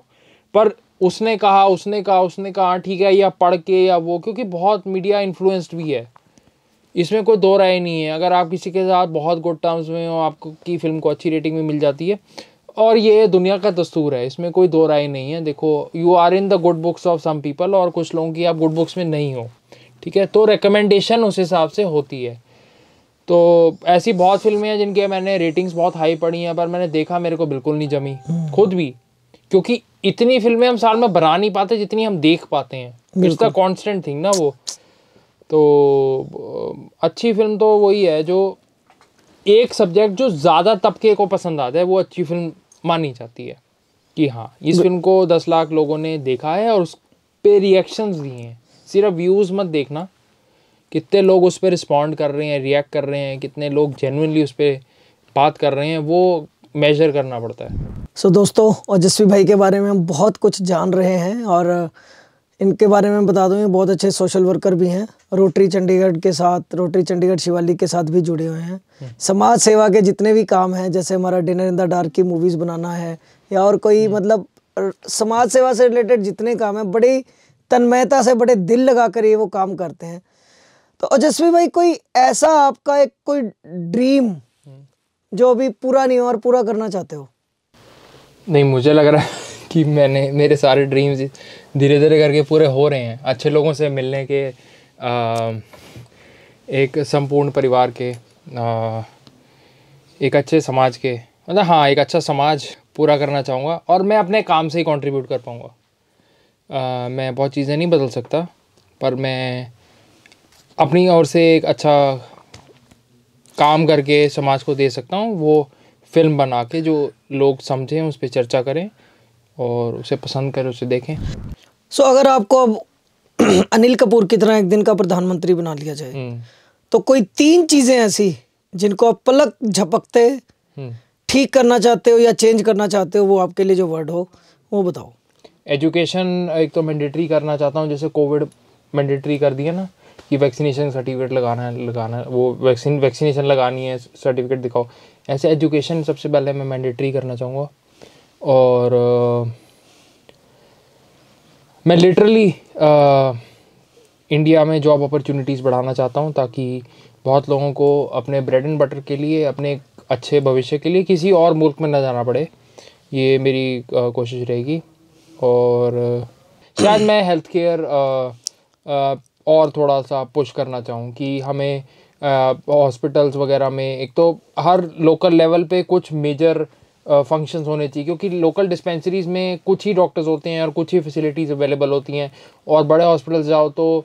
पर उसने कहा उसने कहा उसने कहा ठीक है या पढ़ के या वो क्योंकि बहुत मीडिया इन्फ्लुएंस्ड भी है इसमें कोई दो राय नहीं है अगर आप किसी के साथ बहुत गुड टर्म्स में हो आपको की फिल्म को अच्छी रेटिंग भी मिल जाती है और ये दुनिया का दस्तूर है इसमें कोई दो राय नहीं है देखो you are in the good books of some people और कुछ लोगों की आप गुड बुक्स में नहीं हो ठीक है तो रिकमेंडेशन उस हिसाब से होती है तो ऐसी बहुत फिल्में हैं जिनके मैंने रेटिंग्स बहुत हाई पड़ी हैं पर मैंने देखा मेरे को बिल्कुल नहीं जमी हम्म। खुद भी क्योंकि इतनी फिल्में हम साल में बना नहीं पाते जितनी हम देख पाते हैं इसका कॉन्स्टेंट थिंग ना वो तो अच्छी फिल्म तो वही है जो एक सब्जेक्ट जो ज़्यादा तबके को पसंद आता है वो अच्छी फिल्म मानी जाती है कि हाँ इस फिल्म को दस लाख लोगों ने देखा है और उस पर रिएक्शंस दिए हैं सिर्फ व्यूज़ मत देखना कितने लोग उस पर रिस्पॉन्ड कर रहे हैं रिएक्ट कर रहे हैं कितने लोग जेनुनली उस पर बात कर रहे हैं वो मेजर करना पड़ता है सो so, दोस्तों ओजस्वी भाई के बारे में हम बहुत कुछ जान रहे हैं और इनके बारे में बता दूँ ये बहुत अच्छे सोशल वर्कर भी हैं रोटरी चंडीगढ़ के साथ रोटरी चंडीगढ़ शिवाली के साथ भी जुड़े हुए हैं हम्म। समाज सेवा के जितने भी काम हैं जैसे हमारा डिनर इन द डार्क की मूवीज़ बनाना है या और कोई हम्म। मतलब समाज सेवा से रिलेटेड जितने काम हैं बड़ी तन्मयता से बड़े दिल लगा कर ये वो काम करते हैं तो अजस्वी भाई कोई ऐसा आपका एक कोई ड्रीम जो अभी पूरा नहीं हो और पूरा करना चाहते हो नहीं मुझे लग रहा है कि मैंने मेरे सारे ड्रीम्स धीरे धीरे करके पूरे हो रहे हैं अच्छे लोगों से मिलने के आ, एक संपूर्ण परिवार के आ, एक अच्छे समाज के मतलब हाँ एक अच्छा समाज पूरा करना चाहूँगा और मैं अपने काम से ही कंट्रीब्यूट कर पाऊँगा मैं बहुत चीज़ें नहीं बदल सकता पर मैं अपनी ओर से एक अच्छा काम करके समाज को दे सकता हूँ वो फिल्म बना के जो लोग समझें उस पर चर्चा करें और उसे पसंद करें उसे देखें सो so, अगर आपको अब [clears throat] अनिल कपूर की तरह एक दिन का प्रधानमंत्री बना लिया जाए हम्म। तो कोई तीन चीज़ें ऐसी जिनको आप पलक झपकते हम्म। ठीक करना चाहते हो या चेंज करना चाहते हो वो आपके लिए जो वर्ड हो वो बताओ एजुकेशन एक तो मैंडेटरी करना चाहता हूँ जैसे कोविड मैंडेटरी कर दिया ना कि वैक्सीनेशन सर्टिफिकेट लगाना है लगाना है वो वैक्सीन वैक्सीनेशन लगानी है सर्टिफिकेट दिखाओ ऐसे एजुकेशन सबसे पहले मैं मैंडेटरी करना चाहूँगा और आ, मैं लिटरली इंडिया में जॉब अपॉर्चुनिटीज़ बढ़ाना चाहता हूँ ताकि बहुत लोगों को अपने ब्रेड एंड बटर के लिए अपने अच्छे भविष्य के लिए किसी और मुल्क में ना जाना पड़े ये मेरी आ, कोशिश रहेगी और शायद मैं हेल्थ केयर और थोड़ा सा पुश करना चाहूँ कि हमें हॉस्पिटल्स वगैरह में एक तो हर लोकल लेवल पे कुछ मेजर फंक्शंस होने चाहिए क्योंकि लोकल डिस्पेंसरीज़ में कुछ ही डॉक्टर्स होते हैं और कुछ ही फैसिलिटीज़ अवेलेबल होती हैं और बड़े हॉस्पिटल जाओ तो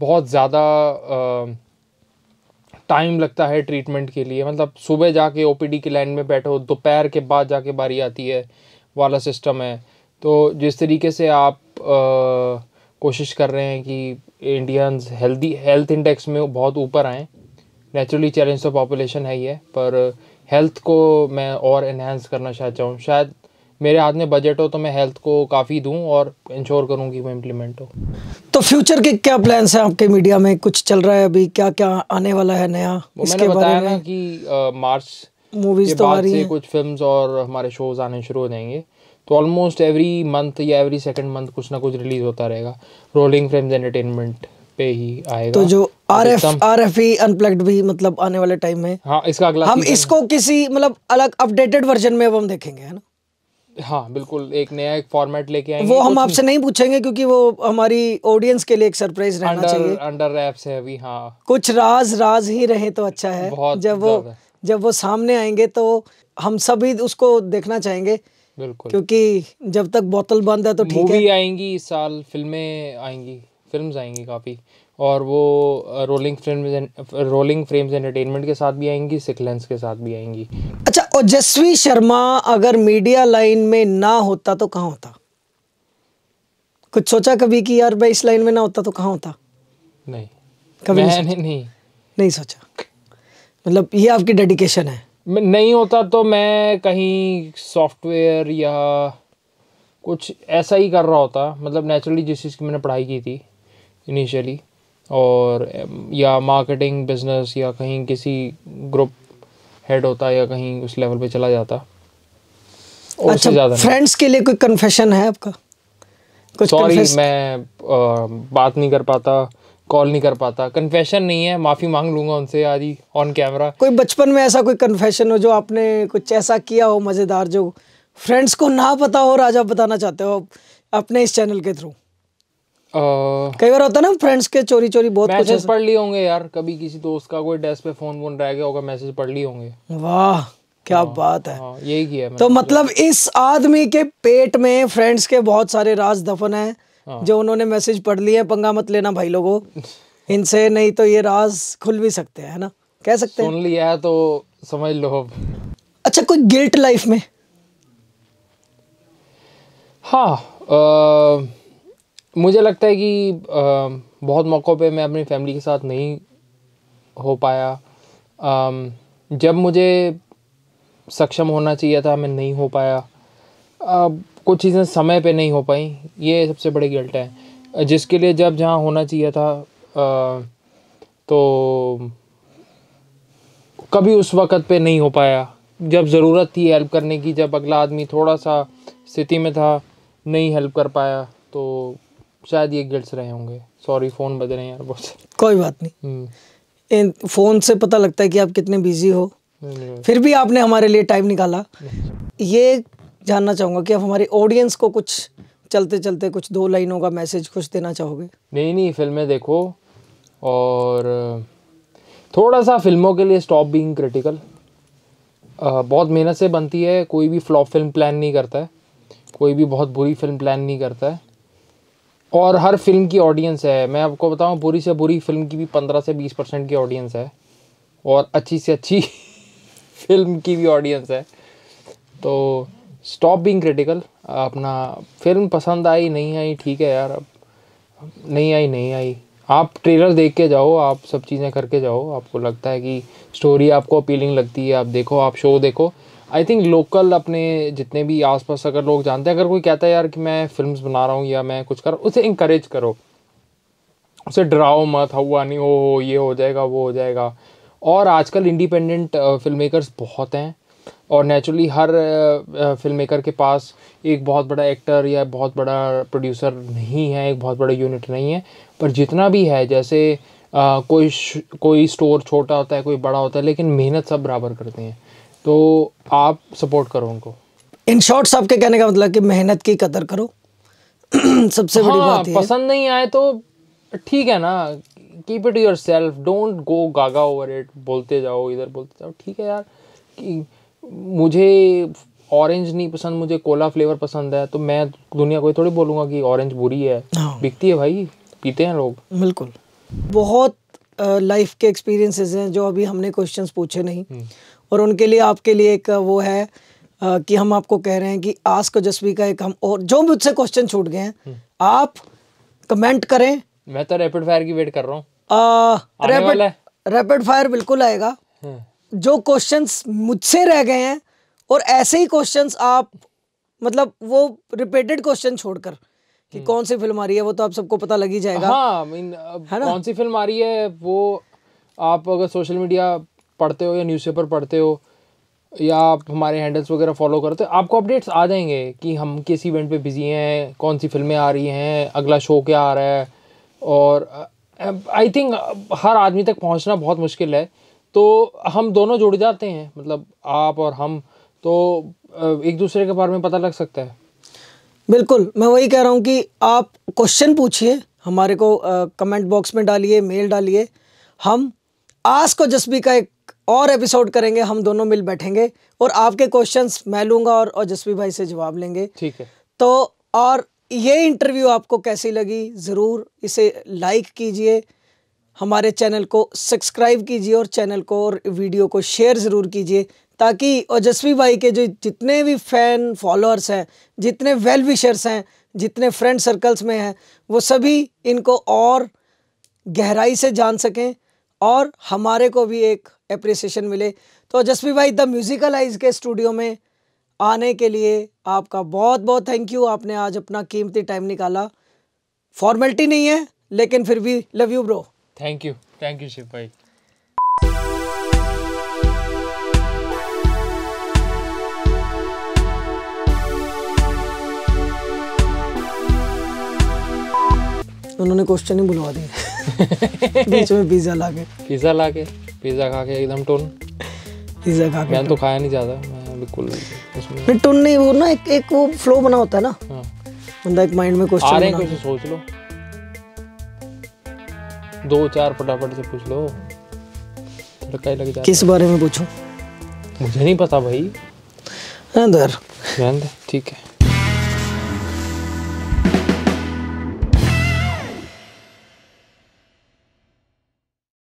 बहुत ज़्यादा टाइम लगता है ट्रीटमेंट के लिए मतलब सुबह जाके डी की लाइन में बैठो दोपहर के बाद जाके बारी आती है वाला सिस्टम है तो जिस तरीके से आप आ, कोशिश कर रहे हैं कि इंडियंस हेल्दी हेल्थ इंडेक्स में बहुत ऊपर आएँ नेचुरली चैलेंज तो पॉपुलेशन है ही है पर हेल्थ को मैं और इन्हेंस करना शायद चाहूँ शायद मेरे हाथ में बजट हो तो मैं हेल्थ को काफ़ी दूँ और इंश्योर करूँ कि वो इम्प्लीमेंट हो तो फ्यूचर के क्या प्लान्स हैं आपके मीडिया में कुछ चल रहा है अभी क्या क्या आने वाला है नया मैंने बताया ना कि मार्च मूवीज तो आ रही हैं कुछ फिल्म्स और हमारे शोज आने शुरू हो जाएंगे तो ऑलमोस्ट एवरी मंथ या एवरी सेकेंड मंथ कुछ ना कुछ रिलीज होता रहेगा रोलिंग फ्रेम्स एंटरटेनमेंट पे ही आएगा तो जो R F R F E unplugged भी मतलब आने वाले टाइम में हाँ इसका अगला हम इसको किसी मतलब अलग अपडेटेड वर्जन में अब हम देखेंगे है ना हाँ बिल्कुल एक नया एक फॉर्मेट लेके आएंगे वो हम आपसे नहीं पूछेंगे क्योंकि वो हमारी ऑडियंस के लिए एक सरप्राइज रहना अंडर, चाहिए अंडर रैप्स है अभी हाँ कुछ राज राज ही रहे तो अच्छा है जब वो जब वो सामने आएंगे तो हम सभी उसको देखना चाहेंगे बिल्कुल क्योंकि जब तक बोतल बंद है तो ठीक है आएंगी इस साल फिल्में आएंगी फिल्म आएंगी काफ़ी और वो rolling frame rolling frames entertainment के साथ भी आएंगी सिकलेंस के साथ भी आएंगी अच्छा ओजस्वी शर्मा अगर मीडिया लाइन में ना होता तो कहाँ होता कुछ सोचा कभी कि यार भाई इस लाइन में ना होता तो कहाँ होता नहीं कभी मैंने नहीं, नहीं नहीं सोचा मतलब ये आपकी डेडिकेशन है नहीं होता तो मैं कहीं सॉफ्टवेयर या कुछ ऐसा ही कर रहा होता मतलब नेचुरली जिस चीज़ की मैंने पढ़ाई की थी इनिशियली और या मार्केटिंग बिजनेस या कहीं किसी ग्रुप हेड होता या कहीं उस लेवल पे चला जाता अच्छा, ज़्यादा फ्रेंड्स के लिए कोई कन्फेशन है आपका कुछ सॉरी मैं आ, बात नहीं कर पाता कॉल नहीं कर पाता कन्फेशन नहीं है माफ़ी मांग लूंगा उनसे आज ही ऑन कैमरा कोई बचपन में ऐसा कोई कन्फेशन हो जो आपने कुछ ऐसा किया हो मज़ेदार जो फ्रेंड्स को ना पता हो और आज आप बताना चाहते हो अपने इस चैनल के थ्रू कई बार होता है ना फ्रेंड्स के चोरी चोरी बहुत मैसेज पढ़ लिए होंगे यार कभी किसी दोस्त का कोई डेस्क पे फोन वोन रह गया होगा मैसेज पढ़ लिए होंगे वाह क्या हाँ, बात है हाँ, यही किया तो मतलब इस आदमी के पेट में फ्रेंड्स के बहुत सारे राज दफन है हाँ। जो उन्होंने मैसेज पढ़ लिया पंगा मत लेना भाई लोगो इनसे नहीं तो ये राज खुल भी सकते हैं ना कह सकते सुन लिया है तो समझ लो अच्छा कोई गिल्ट लाइफ में हाँ आ, मुझे लगता है कि आ, बहुत मौक़ों पे मैं अपनी फैमिली के साथ नहीं हो पाया आ, जब मुझे सक्षम होना चाहिए था मैं नहीं हो पाया कुछ चीज़ें समय पे नहीं हो पाई ये सबसे बड़ी गिल्ट है जिसके लिए जब जहाँ होना चाहिए था आ, तो कभी उस वक़्त पे नहीं हो पाया जब ज़रूरत थी हेल्प करने की जब अगला आदमी थोड़ा सा स्थिति में था नहीं हेल्प कर पाया तो शायद ये गिल्ट रहे होंगे सॉरी फ़ोन बज रहे हैं यार बहुत कोई बात नहीं फ़ोन हम्म। से पता लगता है कि आप कितने बिजी हो फिर भी आपने हमारे लिए टाइम निकाला ये जानना चाहूँगा कि आप हमारी ऑडियंस को कुछ चलते चलते कुछ दो लाइनों का मैसेज कुछ देना चाहोगे नहीं नहीं फिल्में देखो और थोड़ा सा फिल्मों के लिए स्टॉप बीइंग क्रिटिकल बहुत मेहनत से बनती है कोई भी फ्लॉप फिल्म प्लान नहीं करता है कोई भी बहुत बुरी फिल्म प्लान नहीं करता है और हर फिल्म की ऑडियंस है मैं आपको बताऊं बुरी से बुरी फिल्म की भी पंद्रह से बीस परसेंट की ऑडियंस है और अच्छी से अच्छी फिल्म [laughs] की भी ऑडियंस है तो स्टॉप बीइंग क्रिटिकल अपना फिल्म पसंद आई नहीं आई ठीक है यार अब नहीं आई नहीं आई आप ट्रेलर देख के जाओ आप सब चीज़ें करके जाओ आपको लगता है कि स्टोरी आपको अपीलिंग लगती है आप देखो आप शो देखो आई थिंक लोकल अपने जितने भी आसपास अगर लोग जानते हैं अगर कोई कहता है यार कि मैं फिल्म बना रहा हूँ या मैं कुछ कर रहा हूँ उसे इंकरेज करो उसे डराओ मत हुआ नहीं ओ हो ये हो जाएगा वो हो जाएगा और आजकल इंडिपेंडेंट फिल्म मेकर्स बहुत हैं और नेचुरली हर फिल्म मेकर के पास एक बहुत बड़ा एक्टर या बहुत बड़ा प्रोड्यूसर नहीं है एक बहुत बड़ा यूनिट नहीं है पर जितना भी है जैसे आ, कोई कोई स्टोर छोटा होता है कोई बड़ा होता है लेकिन मेहनत सब बराबर करते हैं तो आप सपोर्ट करो उनको इन शॉर्ट आपके कहने का मतलब कि मेहनत की कदर करो [clears throat] सबसे बड़ी हाँ, बात पसंद नहीं आए तो ठीक है ना keep it yourself don't go gaga over it बोलते जाओ इधर बोलते जाओ ठीक है यार मुझे ऑरेंज नहीं पसंद मुझे कोला फ्लेवर पसंद है तो मैं दुनिया को थोड़ी बोलूंगा कि ऑरेंज बुरी है हाँ। बिकती है भाई पीते हैं लोग बिल्कुल बहुत लाइफ के एक्सपीरियंसेस हैं जो अभी हमने क्वेश्चंस पूछे नहीं हम्म। और उनके लिए आपके लिए एक वो है आ, कि हम आपको कह रहे हैं कि आस्क जस्वी का एक हम और जो मुझसे क्वेश्चन छूट गए हैं हम्म। आप कमेंट करें मैं तो रैपिड फायर की वेट कर रहा हूँ रैपिड फायर बिल्कुल आएगा हम्म। जो क्वेश्चंस मुझसे रह गए हैं और ऐसे ही क्वेश्चंस आप मतलब वो रिपीटेड क्वेश्चन छोड़कर कि हम्म। कौन सी फिल्म आ रही है वो तो आप सबको पता लग ही जाएगा हाँ मीन है ना कौन सी फिल्म आ रही है वो आप अगर सोशल मीडिया पढ़ते हो या न्यूज़पेपर पढ़ते हो या आप हमारे हैंडल्स वगैरह फॉलो करते हो आपको अपडेट्स आ जाएंगे कि हम किस इवेंट पे बिजी हैं कौन सी फिल्में आ रही हैं अगला शो क्या आ रहा है और आई uh, थिंक हर आदमी तक पहुंचना बहुत मुश्किल है तो हम दोनों जुड़ जाते हैं मतलब आप और हम तो एक दूसरे के बारे में पता लग सकता है बिल्कुल मैं वही कह रहा हूँ कि आप क्वेश्चन पूछिए हमारे को कमेंट बॉक्स में डालिए मेल डालिए हम आज को जस्बी का एक और एपिसोड करेंगे हम दोनों मिल बैठेंगे और आपके क्वेश्चंस मैं लूँगा और, और जसवी भाई से जवाब लेंगे ठीक है तो और ये इंटरव्यू आपको कैसी लगी ज़रूर इसे लाइक कीजिए हमारे चैनल को सब्सक्राइब कीजिए और चैनल को और वीडियो को शेयर ज़रूर कीजिए ताकि ओजस्वी भाई के जो जितने भी फैन फॉलोअर्स हैं जितने वेल विशर्स हैं जितने फ्रेंड सर्कल्स में हैं वो सभी इनको और गहराई से जान सकें और हमारे को भी एक एप्रिसिएशन मिले तो ओजस्वी भाई द म्यूज़िकलाइज के स्टूडियो में आने के लिए आपका बहुत बहुत थैंक यू आपने आज अपना कीमती टाइम निकाला फॉर्मेलिटी नहीं है लेकिन फिर भी love you bro thank you thank you Shiv भाई उन्होंने क्वेश्चन ही बुलवा दिए [laughs] बीच में पिज्जा लाके पिज्जा लाके पिज्जा खा के एकदम टोन पिज्जा खा के मैं तो खाया नहीं ज्यादा मैं बिल्कुल उसमें टोन नहीं वो ना एक एक वो फ्लो बना होता है ना हाँ। बंदा एक माइंड में क्वेश्चन आ रहे हैं कुछ सोच लो दो चार फटाफट से पूछ लो लग किस बारे में पूछूं मुझे नहीं पता भाई अंदर ठीक है